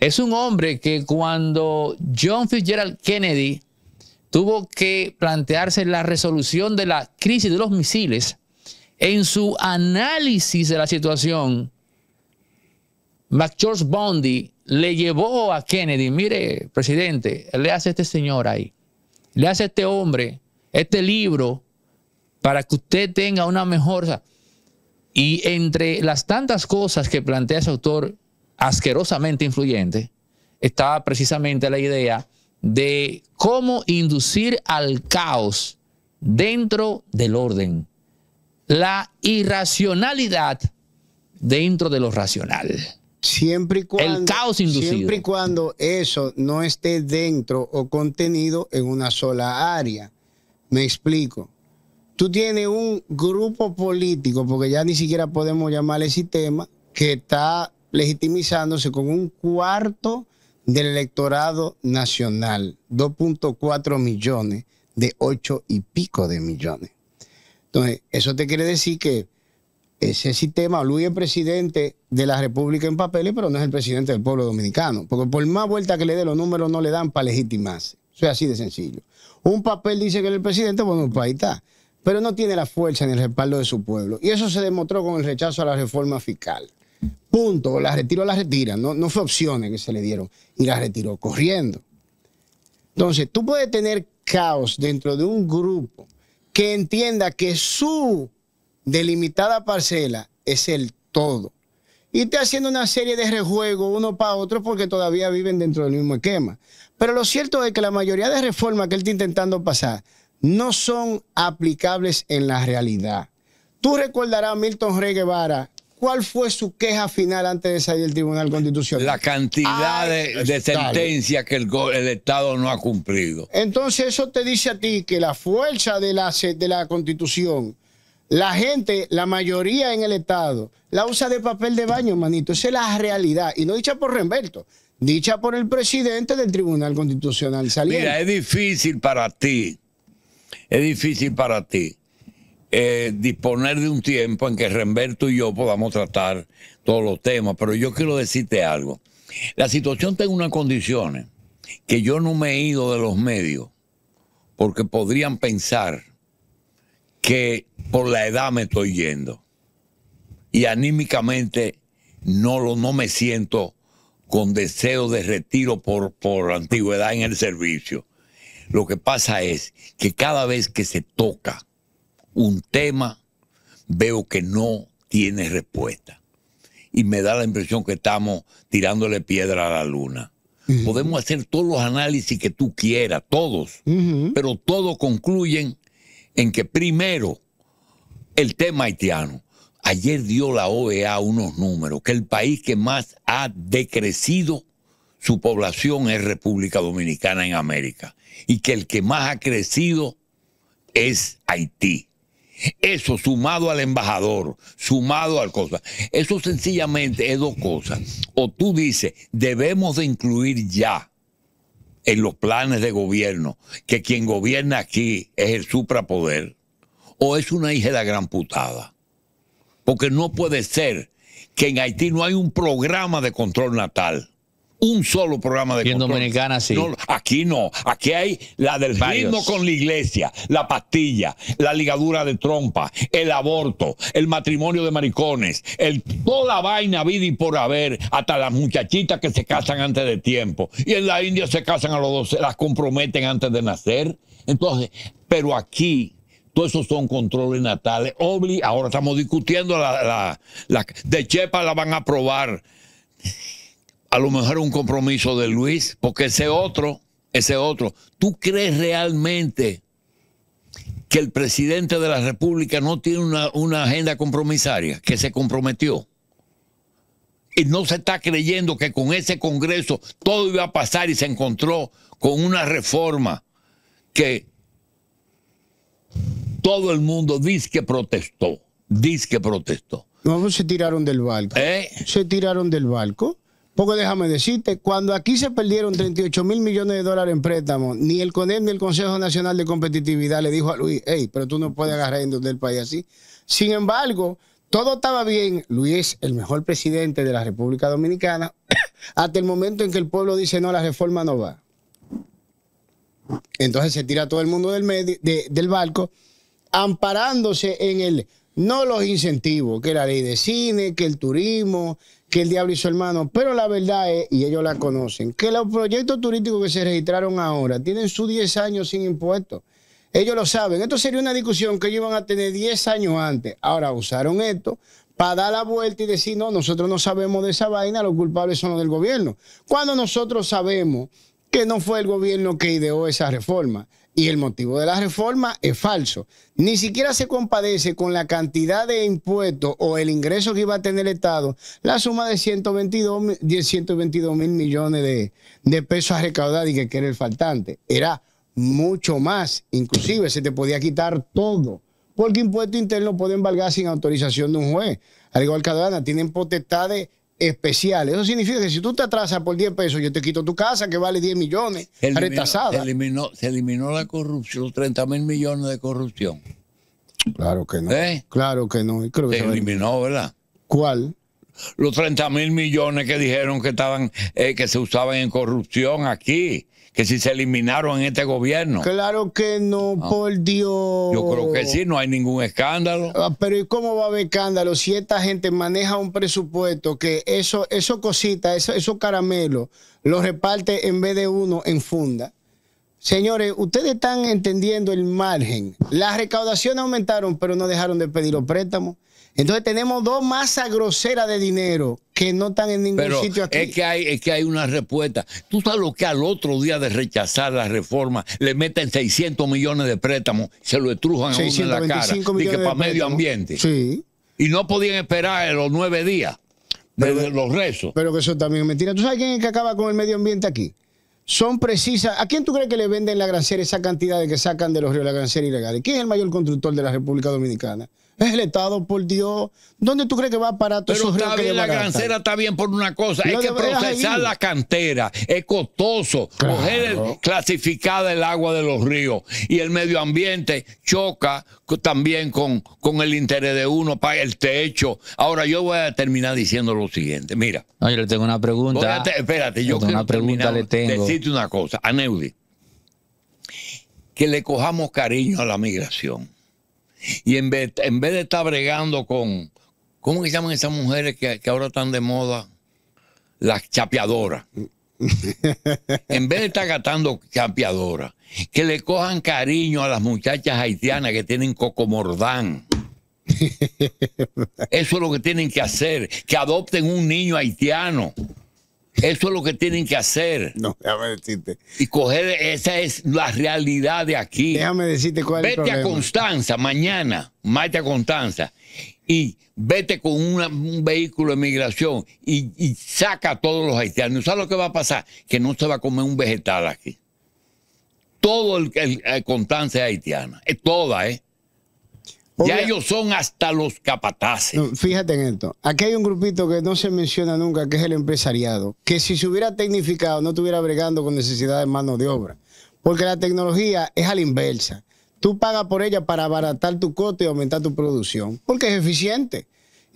Es un hombre que cuando John Fitzgerald Kennedy tuvo que plantearse la resolución de la crisis de los misiles, en su análisis de la situación, McGeorge Bondi le llevó a Kennedy, mire, presidente, le hace este señor ahí, le hace este hombre, este libro, para que usted tenga una mejor... Y entre las tantas cosas que plantea ese autor asquerosamente influyente, estaba precisamente la idea de cómo inducir al caos dentro del orden la irracionalidad dentro de lo racional. Siempre y cuando, el caos inducido. Siempre y cuando eso no esté dentro o contenido en una sola área. Me explico. Tú tienes un grupo político, porque ya ni siquiera podemos llamarle tema, que está legitimizándose con un cuarto del electorado nacional, 2.4 millones de ocho y pico de millones. Entonces, eso te quiere decir que ese sistema, Luis es presidente de la República en papeles, pero no es el presidente del pueblo dominicano. Porque por más vuelta que le dé, los números no le dan para legitimarse. Eso es así de sencillo. Un papel dice que es el presidente, bueno, pues ahí está. Pero no tiene la fuerza ni el respaldo de su pueblo. Y eso se demostró con el rechazo a la reforma fiscal. Punto. La retiró, la retira. No, no fue opciones que se le dieron. Y la retiró corriendo. Entonces, tú puedes tener caos dentro de un grupo que entienda que su delimitada parcela es el todo. Y te haciendo una serie de rejuegos uno para otro porque todavía viven dentro del mismo esquema. Pero lo cierto es que la mayoría de reformas que él está intentando pasar no son aplicables en la realidad. Tú recordarás a Milton Rey ¿Cuál fue su queja final antes de salir del Tribunal Constitucional? La cantidad de, pues, sentencias que el, Estado no ha cumplido. Entonces eso te dice a ti que la fuerza de la, de la Constitución, la gente, la mayoría en el Estado, la usa de papel de baño, manito. Esa es la realidad. Y no dicha por Remberto, dicha por el presidente del Tribunal Constitucional. Mira, es difícil para ti. Es difícil para ti eh, disponer de un tiempo en que Remberto y yo podamos tratar todos los temas, pero yo quiero decirte algo. La situación tiene unas condiciones que yo no me he ido de los medios porque podrían pensar que por la edad me estoy yendo y anímicamente no, lo, no me siento con deseo de retiro por, por antigüedad en el servicio. Lo que pasa es que cada vez que se toca un tema, veo que no tiene respuesta. Y me da la impresión que estamos tirándole piedra a la luna. Podemos hacer todos los análisis que tú quieras, todos, pero todos concluyen en que primero el tema haitiano. Ayer dio la OEA unos números, que el país que más ha decrecido su población es República Dominicana en América y que el que más ha crecido es Haití. Eso sumado al embajador, sumado al cosa. Eso sencillamente es dos cosas. O tú dices, debemos de incluir ya en los planes de gobierno que quien gobierna aquí es el suprapoder, o es una hija de la gran putada. Porque no puede ser que en Haití no hay un programa de control natal un solo programa de control. Dominicana, sí. aquí no. Aquí hay la del Varios. con la iglesia, la pastilla, la ligadura de trompa, el aborto, el matrimonio de maricones, el, toda la vaina vida y por haber, hasta las muchachitas que se casan antes de tiempo. Y en la India se casan a los 12, las comprometen antes de nacer. Entonces, pero aquí todos esos son controles natales. Obli, ahora estamos discutiendo la, de Chepa la van a aprobar a lo mejor un compromiso de Luis, porque ese otro, ese otro, ¿tú crees realmente que el presidente de la República no tiene una, agenda compromisaria, que se comprometió? Y no se está creyendo que con ese Congreso todo iba a pasar y se encontró con una reforma que todo el mundo dice que protestó, dice que protestó. No, se tiraron del barco. ¿Eh? Se tiraron del barco. Porque déjame decirte, cuando aquí se perdieron 38 mil millones de dólares en préstamos, ni el CONED, ni el Consejo Nacional de Competitividad le dijo a Luis, hey, pero tú no puedes agarrar el país así. Sin embargo, todo estaba bien. Luis, es el mejor presidente de la República Dominicana, hasta el momento en que el pueblo dice, no, la reforma no va. Entonces se tira todo el mundo del, del barco, amparándose en el no los incentivos, que la ley de cine, que el turismo, que el diablo y su hermano, pero la verdad es, y ellos la conocen, que los proyectos turísticos que se registraron ahora tienen sus 10 años sin impuestos. Ellos lo saben. Esto sería una discusión que ellos iban a tener 10 años antes. Ahora usaron esto para dar la vuelta y decir, no, nosotros no sabemos de esa vaina, los culpables son los del gobierno. Cuando nosotros sabemos que no fue el gobierno que ideó esa reforma y el motivo de la reforma es falso. Ni siquiera se compadece con la cantidad de impuestos o el ingreso que iba a tener el Estado, la suma de 122, 122 mil millones de, pesos a recaudar y que, era el faltante. Era mucho más, inclusive se te podía quitar todo, porque impuesto interno puede valgar sin autorización de un juez. Al igual que aduana, tienen potestades especiales. Eso significa que si tú te atrasas por 10 pesos, yo te quito tu casa que vale 10 millones, se eliminó, Se eliminó, la corrupción, los 30 mil millones de corrupción. Claro que no. ¿Eh? Claro que no. se, eliminó, ¿verdad? ¿Cuál? Los 30 mil millones que dijeron que estaban, eh, que se usaban en corrupción aquí que si se eliminaron en este gobierno. Claro que no, ah. por Dios. Yo creo que sí, no hay ningún escándalo. Ah, pero ¿y cómo va a haber escándalo si esta gente maneja un presupuesto que eso, eso cosita, eso, esos caramelos, los reparte en vez de uno en funda? Señores, ustedes están entendiendo el margen. Las recaudaciones aumentaron, pero no dejaron de pedir los préstamos. Entonces tenemos dos masas groseras de dinero que no están en ningún sitio aquí. Es que, hay, es que hay una respuesta. Tú sabes lo que al otro día de rechazar la reforma le meten 600 millones de préstamos, se lo estrujan a uno en la cara. y que para medio ambiente. Sí. Y no podían esperar los nueve días de los rezos. Pero que eso también es mentira. ¿Tú sabes quién es que acaba con el medio ambiente aquí? son precisas. ¿A quién tú crees que le venden la grancera esa cantidad de que sacan de los ríos la grancera ilegal? ¿Quién es el mayor constructor de la República Dominicana? es el Estado, por Dios. ¿Dónde tú crees que va para parar todo Pero está bien, la cantera está bien por una cosa. Hay que procesar la cantera. Es costoso. Coger clasificada el agua de los ríos. Y el medio ambiente choca también con, con el interés de uno para el techo. Ahora, yo voy a terminar diciendo lo siguiente. Mira. yo le tengo una pregunta. espérate, yo quiero una una cosa. A Neudi. Que le cojamos cariño a la migración y en vez, en de estar bregando con, ¿cómo se llaman esas mujeres que, que ahora están de moda? Las chapeadoras. en vez de estar gastando chapeadoras, que le cojan cariño a las muchachas haitianas que tienen coco mordán Eso es lo que tienen que hacer, que adopten un niño haitiano. Eso es lo que tienen que hacer. No, déjame decirte. Y coger, esa es la realidad de aquí. Déjame decirte cuál es Vete a Constanza mañana, mate a Constanza, y vete con un vehículo de migración y, saca a todos los haitianos. ¿Sabes lo que va a pasar? Que no se va a comer un vegetal aquí. Todo el, Constanza es haitiana. Es toda, ¿eh? Ya ellos son hasta los capataces. fíjate en esto. Aquí hay un grupito que no se menciona nunca, que es el empresariado, que si se hubiera tecnificado no estuviera bregando con necesidad de mano de obra. Porque la tecnología es a la inversa. Tú pagas por ella para abaratar tu costo y aumentar tu producción, porque es eficiente.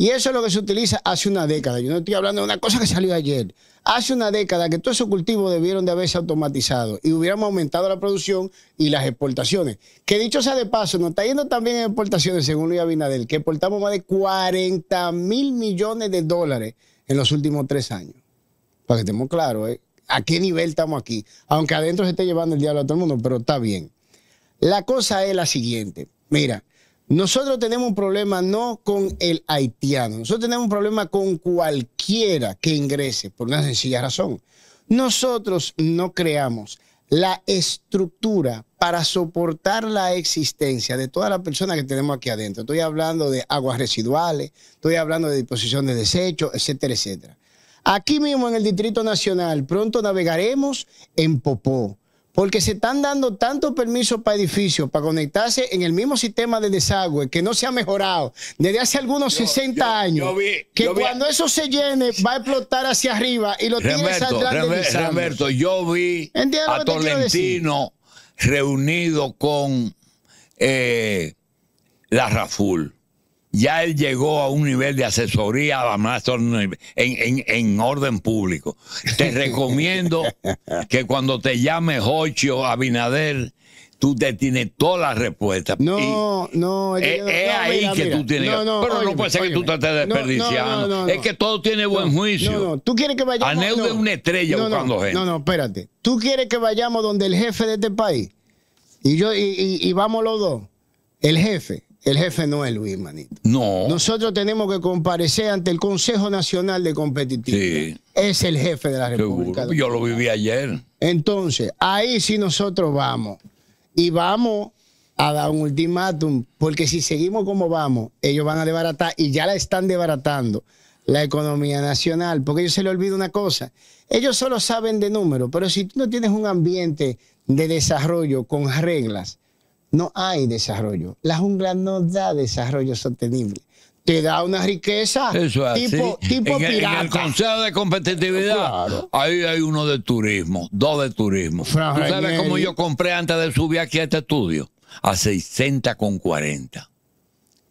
Y eso es lo que se utiliza hace una década. Yo no estoy hablando de una cosa que salió ayer. Hace una década que todos esos cultivos debieron de haberse automatizado y hubiéramos aumentado la producción y las exportaciones. Que dicho sea de paso, nos está yendo también en exportaciones, según Luis Abinadel, que exportamos más de 40 mil millones de dólares en los últimos tres años. Para que estemos claros, ¿eh? ¿a qué nivel estamos aquí? Aunque adentro se esté llevando el diablo a todo el mundo, pero está bien. La cosa es la siguiente. Mira, nosotros tenemos un problema no con el haitiano, nosotros tenemos un problema con cualquiera que ingrese, por una sencilla razón. Nosotros no creamos la estructura para soportar la existencia de toda la persona que tenemos aquí adentro. Estoy hablando de aguas residuales, estoy hablando de disposición de desechos, etcétera, etcétera. Aquí mismo en el Distrito Nacional pronto navegaremos en Popó, porque se están dando tantos permisos para edificios, para conectarse en el mismo sistema de desagüe que no se ha mejorado desde hace algunos 60 años, yo vi, que cuando eso se llene va a explotar hacia arriba y lo lo tiene saldrán Roberto, yo vi a Tolentino reunido con eh, la Raful ya él llegó a un nivel de asesoría más en, en, en, orden público. Te recomiendo que cuando te llame Jocho Abinader, tú te tienes todas las respuestas. No, eh, no, es, ahí que tú tienes. pero no puede ser que tú te estés desperdiciando. es que todo tiene buen juicio. No, no, tú quieres que vayamos. A una estrella buscando gente. No, no, espérate. Tú quieres que vayamos donde el jefe de este país. Y yo, y, y vamos los dos. El jefe, el jefe no es Luis, manito. No. Nosotros tenemos que comparecer ante el Consejo Nacional de Competitividad. Sí. Es el jefe de la República. Yo lo viví ayer. Entonces, ahí sí nosotros vamos. Y vamos a dar un ultimátum, porque si seguimos como vamos, ellos van a desbaratar y ya la están debaratando la economía nacional, porque ellos se le olvida una cosa. Ellos solo saben de números, pero si tú no tienes un ambiente de desarrollo con reglas, no hay desarrollo. La jungla no da desarrollo sostenible. Te da una riqueza Eso tipo, tipo pirata. En el Consejo de Competitividad, ahí hay uno de turismo, dos de turismo. ¿Tú sabes cómo yo compré antes de subir aquí a este estudio? A 60 con 40.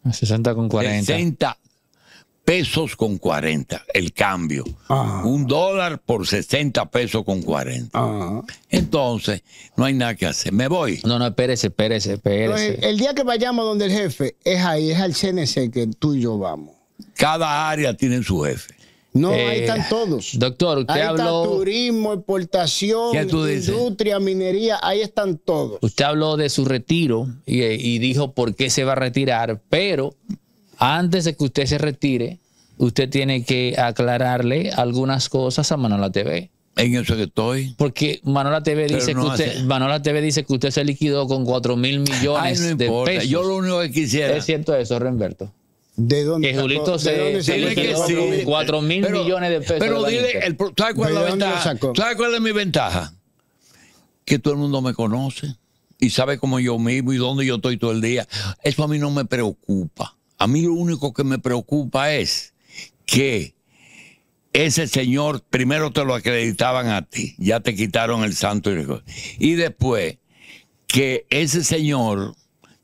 A 60 con 40. 60 pesos con 40, el cambio. Ah. Un dólar por 60 pesos con 40. Ah. Entonces, no hay nada que hacer. Me voy. No, no, espérese, espérese, espérese. El, día que vayamos donde el jefe, es ahí, es al CNC que tú y yo vamos. Cada área tiene su jefe. No, ahí eh, están todos. Doctor, usted ahí habló. turismo, exportación, industria, minería, ahí están todos. Usted habló de su retiro y eh, dijo por qué se va a retirar, pero antes de que usted se retire, usted tiene que aclararle algunas cosas a Manola TV. En eso que estoy. Porque Manola TV dice que usted, TV dice que usted se liquidó con 4 mil millones de pesos. Yo lo único que quisiera. Es cierto eso, Renberto. ¿De dónde? Que Julito se, liquidó con 4 mil millones de pesos. Pero dile, cuál es ¿Sabe cuál es mi ventaja? Que todo el mundo me conoce y sabe cómo yo mismo y dónde yo estoy todo el día. Eso a mí no me preocupa. A mí lo único que me preocupa es que ese señor primero te lo acreditaban a ti, ya te quitaron el santo y después que ese señor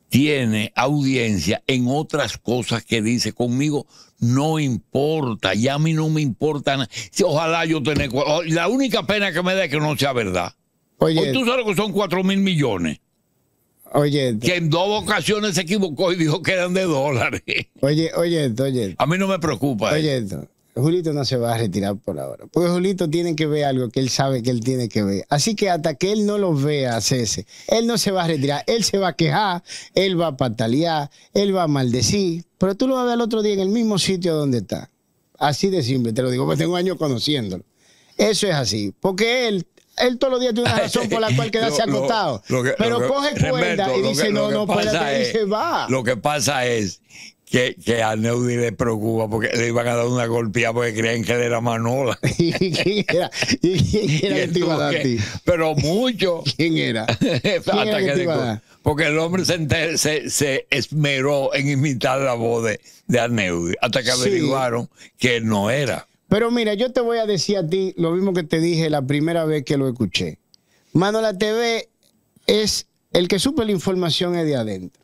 tiene audiencia en otras cosas que dice conmigo no importa, ya a mí no me importa nada. Ojalá yo tenga, la única pena que me da es que no sea verdad. Oye, pues tú sabes que son cuatro mil millones. Oye. Que en dos ocasiones se equivocó y dijo que eran de dólares. Oye, oye, oye. A mí no me preocupa. ¿eh? Oye, esto. Julito no se va a retirar por ahora. Porque Julito tiene que ver algo que él sabe que él tiene que ver. Así que hasta que él no lo vea, Cese, él no se va a retirar. Él se va a quejar, él va a patalear, él va a maldecir. Pero tú lo vas a ver el otro día en el mismo sitio donde está. Así de simple, te lo digo, porque tengo años conociéndolo. Eso es así. Porque él él todos los días tiene una razón por la cual quedarse acostado. pero coge cuerda y dice, no, no, espérate, es, y se va. Lo que pasa es que, que a Neudi le preocupa porque le iban a dar una golpeada porque creían que él era Manola. ¿Y quién era? ¿Y quién era que te iba a ti? Pero mucho. ¿Quién era? hasta que porque el hombre se, se, se, esmeró en imitar la voz de, de hasta que averiguaron que no era. Pero mira, yo te voy a decir a ti lo mismo que te dije la primera vez que lo escuché. Manola TV es el que supe la información es de adentro.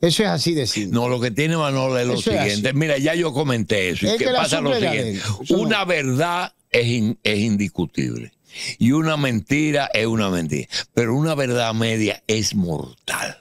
Eso es así de simple. No, lo que tiene Manola es lo siguiente. Mira, ya yo comenté eso. pasa lo siguiente. Una verdad es, es indiscutible. Y una mentira es una mentira. Pero una verdad media es mortal.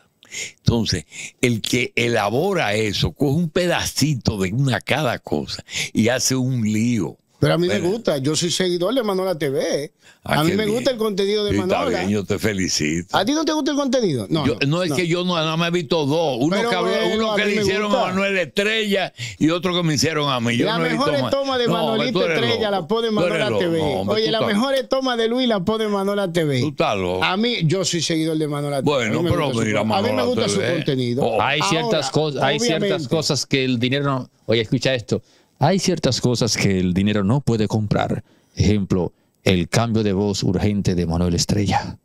Entonces, el que elabora eso, coge un pedacito de una cada cosa y hace un lío. Pero a mí me gusta, yo soy seguidor de Manola TV. Ah, a, mí me gusta el contenido de Manuela Manola. Está bien, yo te felicito. ¿A ti no te gusta el contenido? No. no, es que yo no, nada más he visto dos. Uno que, uno que le hicieron a Manuel Estrella y otro que me hicieron a mí. Yo la no mejor he toma de Manuelito Estrella la pone Manola TV. Oye, la mejor toma de Luis la pone Manola TV. Tú estás loco. A mí, yo soy seguidor de Manola TV. Bueno, pero A mí me gusta su contenido. Hay ciertas cosas, hay ciertas cosas que el dinero no. Oye, escucha esto hay ciertas cosas que el dinero no puede comprar. Ejemplo, el cambio de voz urgente de Manuel Estrella.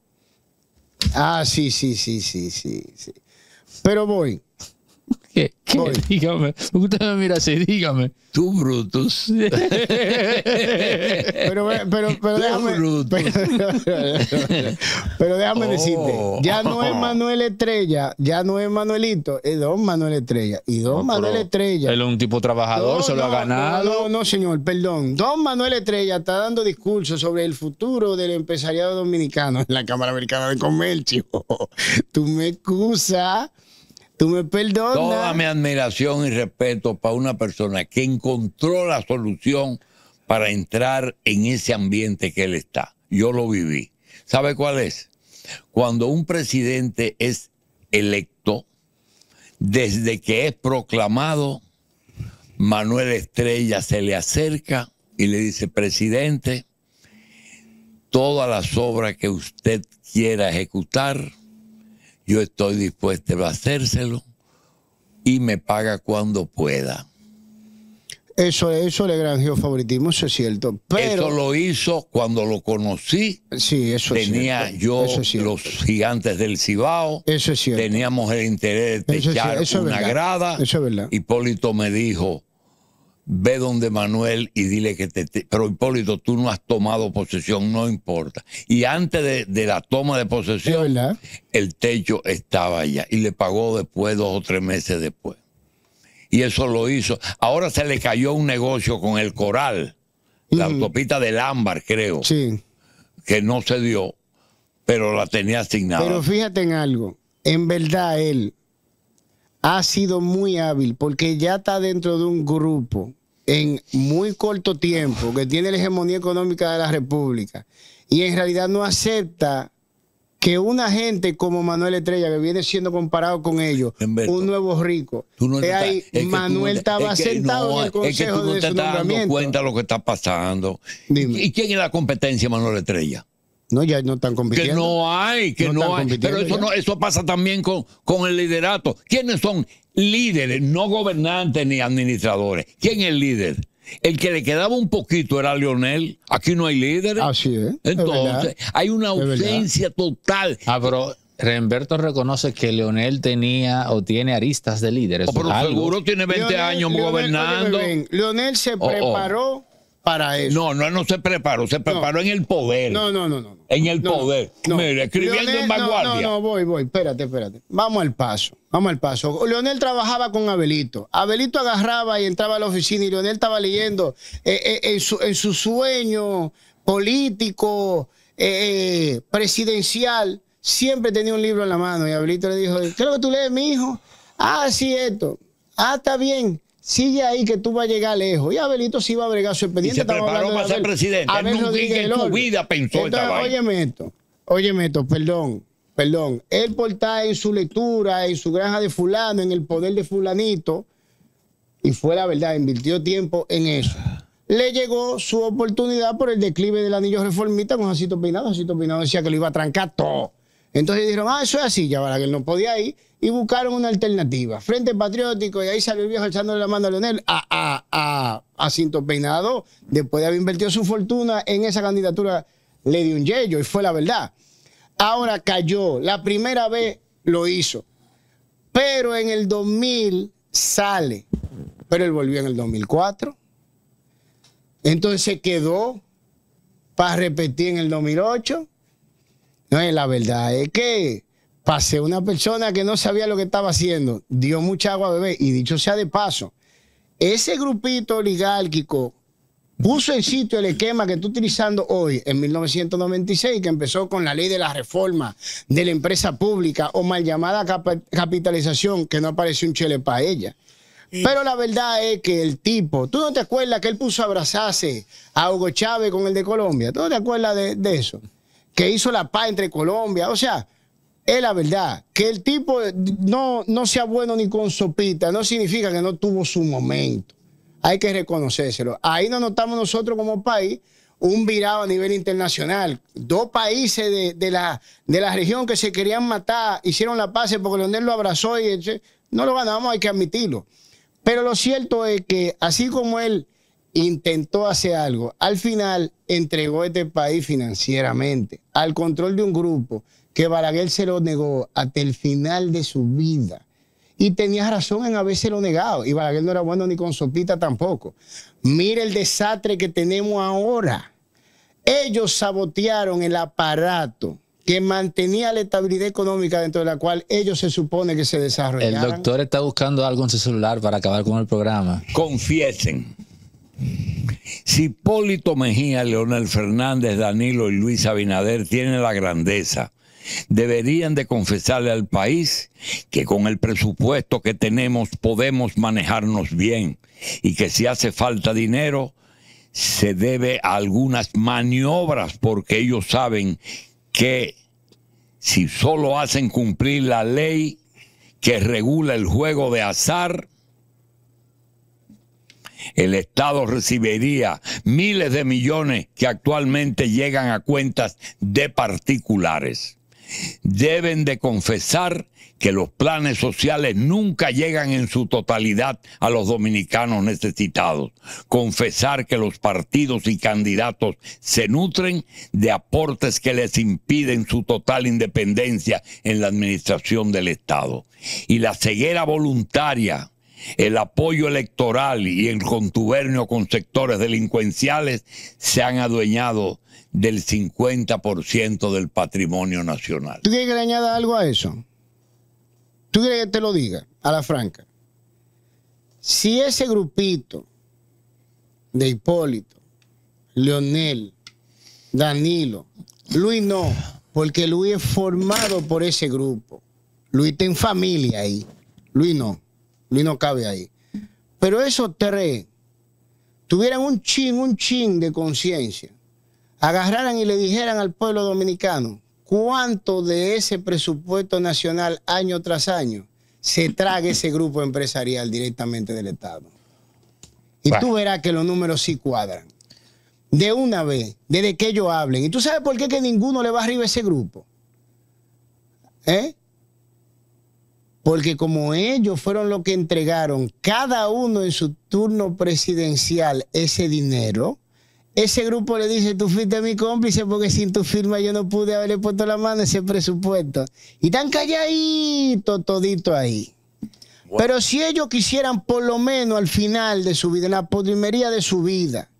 Ah, sí, sí, sí, sí, sí. sí. Pero voy, ¿Qué? Dígame. Usted me mira así, dígame. Tú, Brutus. pero, pero, pero déjame. Pero, déjame oh. decirte. Ya no es Manuel Estrella, ya no es Manuelito, es don Manuel Estrella. Y don Manuel Estrella. Él es un tipo trabajador, se lo ha ganado. No, no, señor, perdón. Don Manuel Estrella está dando discurso sobre el futuro del empresariado dominicano en la Cámara Americana de Comercio. Tú me excusas. Tú me Toda mi admiración y respeto para una persona que encontró la solución para entrar en ese ambiente que él está. Yo lo viví. ¿Sabe cuál es? Cuando un presidente es electo, desde que es proclamado, Manuel Estrella se le acerca y le dice, presidente, todas las obras que usted quiera ejecutar, yo estoy dispuesto a hacérselo y me paga cuando pueda. Eso, eso le granjeó favoritismo, eso es cierto. Pero... Eso lo hizo cuando lo conocí. Sí, eso Tenía es yo eso yo los gigantes del Cibao. Eso es cierto. Teníamos el interés de echar una grada. Eso es verdad. Hipólito me dijo, ve donde Manuel y dile que te, Pero Hipólito, tú no has tomado posesión, no importa. Y antes de, la toma de posesión, el techo estaba allá y le pagó después, dos o tres meses después. Y eso lo hizo. Ahora se le cayó un negocio con el Coral, la autopista del Ámbar, creo, sí. que no se dio, pero la tenía asignada. Pero fíjate en algo, en verdad él ha sido muy hábil porque ya está dentro de un grupo en muy corto tiempo que tiene la hegemonía económica de la República y en realidad no acepta que una gente como Manuel Estrella, que viene siendo comparado con ellos, un nuevo rico, Manuel estaba sentado en el consejo de su cuenta lo que está pasando. ¿Y quién es la competencia, Manuel Estrella? No, ya no están compitiendo. Que no hay, que no, hay. Pero eso, pasa también con, con el liderato. ¿Quiénes son líderes, no gobernantes ni administradores? ¿Quién es líder? El que le quedaba un poquito era Leonel Aquí no hay líderes. Así es. Entonces, hay una ausencia total. Ah, pero Renberto reconoce que Leonel tenía o tiene aristas de líderes. Oh, pero seguro tiene 20 años gobernando. Leonel se oh, oh. preparó para eso. No, no, no se preparó, se preparó en el poder. No, no, no, no. En el poder. No, escribiendo en vanguardia. No, no, voy, voy, espérate, espérate. Vamos al paso, vamos al paso. Leonel trabajaba con Abelito. Abelito agarraba y entraba a la oficina y Leonel estaba leyendo eh, eh, en, su, sueño político, eh, presidencial, siempre tenía un libro en la mano y Abelito le dijo, ¿Qué es lo que tú lees, mi hijo? Ah, sí, esto. Ah, está bien sigue ahí que tú vas a llegar lejos. Y Abelito sí iba a bregar su expediente. Y se preparó para ser presidente. A menos en su vida pensó esta óyeme esto, óyeme esto, perdón, perdón. Él por en su lectura, en su granja de fulano, en el poder de fulanito, y fue la verdad, invirtió tiempo en eso. Le llegó su oportunidad por el declive del anillo reformista con Jacinto Pinado. Jacinto Pinado decía que lo iba a trancar todo entonces dijeron, ah, eso es así, ya para que él no podía ir, y buscaron una alternativa. Frente Patriótico, y ahí salió el viejo echándole la mano a Leonel, a, a, a, Cinto Peinado, después de haber invertido su fortuna en esa candidatura, le dio un yello, y fue la verdad. Ahora cayó, la primera vez lo hizo, pero en el 2000 sale, pero él volvió en el 2004, entonces se quedó para repetir en el 2008 no, la verdad es que pasé una persona que no sabía lo que estaba haciendo, dio mucha agua a beber, y dicho sea de paso, ese grupito oligárquico puso en sitio el esquema que está utilizando hoy en 1996, que empezó con la ley de la reforma de la empresa pública o mal llamada capitalización, que no apareció un chele para ella. Pero la verdad es que el tipo, ¿tú no te acuerdas que él puso a abrazarse a Hugo Chávez con el de Colombia? ¿Tú no te acuerdas de eso? que hizo la paz entre Colombia. O sea, es la verdad. Que el tipo eh, no, no sea bueno ni con sopita, no significa que no tuvo su momento. Hay que reconocérselo. Ahí nos notamos nosotros como país un virado a nivel internacional. Dos países de, la, de la región que se querían matar hicieron la paz porque Leonel lo abrazó y eh, no lo ganamos, hay que admitirlo. Pero lo cierto es que así como él intentó hacer algo, al final entregó este país financieramente al control de un grupo que Balaguer se lo negó hasta el final de su vida. Y tenía razón en lo negado. Y Balaguer no era bueno ni con sopita tampoco. mire el desastre que tenemos ahora. Ellos sabotearon el aparato que mantenía la estabilidad económica dentro de la cual ellos se supone que se desarrollaron. El doctor está buscando algo en su celular para acabar con el programa. Confiesen. Si Hipólito Mejía, Leonel Fernández, Danilo y Luis Abinader tienen la grandeza, deberían de confesarle al país que con el presupuesto que tenemos podemos manejarnos bien y que si hace falta dinero se debe a algunas maniobras porque ellos saben que si solo hacen cumplir la ley que regula el juego de azar, el Estado recibiría miles de millones que actualmente llegan a cuentas de particulares. Deben de confesar que los planes sociales nunca llegan en su totalidad a los dominicanos necesitados. Confesar que los partidos y candidatos se nutren de aportes que les impiden su total independencia en la administración del Estado. Y la ceguera voluntaria el apoyo electoral y el contubernio con sectores delincuenciales se han adueñado del 50% del patrimonio nacional. ¿Tú quieres que le añada algo a eso? ¿Tú quieres que te lo diga a la franca? Si ese grupito de Hipólito, Leonel, Danilo, Luis no, porque Luis es formado por ese grupo. Luis tiene familia ahí. Luis no. Luis no cabe ahí. Pero esos tres tuvieran un chin, un chin de conciencia, agarraran y le dijeran al pueblo dominicano cuánto de ese presupuesto nacional año tras año se traga ese grupo empresarial directamente del Estado. Y tú verás que los números sí cuadran. De una vez, desde que ellos hablen. ¿Y tú sabes por qué que ninguno le va arriba a ese grupo? ¿Eh? Porque como ellos fueron los que entregaron cada uno en su turno presidencial ese dinero, ese grupo le dice, tú fuiste mi cómplice porque sin tu firma yo no pude haberle puesto la mano ese presupuesto. Y tan calladito todito ahí. Pero si ellos quisieran por lo menos al final de su vida, en la podrimería de su vida,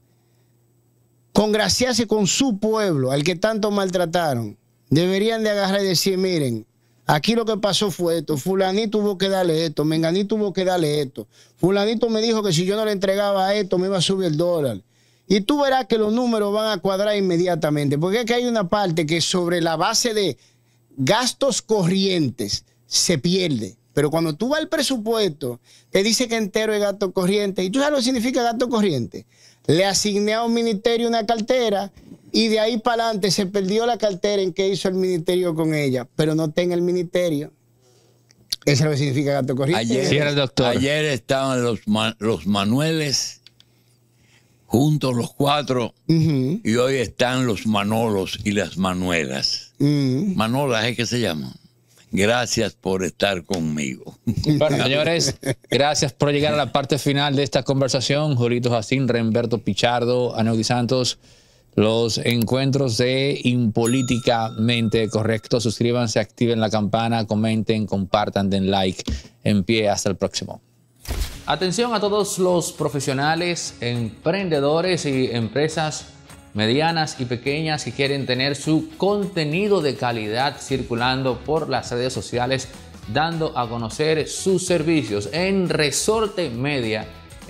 congraciarse con su pueblo, al que tanto maltrataron, deberían de agarrar y decir, miren, Aquí lo que pasó fue esto, fulanito tuvo que darle esto, menganito tuvo que darle esto, fulanito me dijo que si yo no le entregaba esto me iba a subir el dólar. Y tú verás que los números van a cuadrar inmediatamente, porque es que hay una parte que sobre la base de gastos corrientes se pierde. Pero cuando tú vas al presupuesto, te dice que entero es gasto corriente. ¿Y tú sabes lo que significa gasto corriente? Le asigné a un ministerio una cartera y de ahí para adelante se perdió la cartera en que hizo el ministerio con ella, pero no tenga el ministerio. Eso es lo que significa gato corrido Ayer, estaban los, los Manueles juntos los cuatro y hoy están los Manolos y las Manuelas. Mm. Manolas es ¿eh? que se llaman. Gracias por estar conmigo. Bueno, señores, gracias por llegar a la parte final de esta conversación. Jorito Jacín, Remberto Pichardo, Anoki Santos los encuentros de Impolíticamente Correcto. Suscríbanse, activen la campana, comenten, compartan, den like. En pie, hasta el próximo. Atención a todos los profesionales, emprendedores y empresas medianas y pequeñas que quieren tener su contenido de calidad circulando por las redes sociales, dando a conocer sus servicios en Resorte Media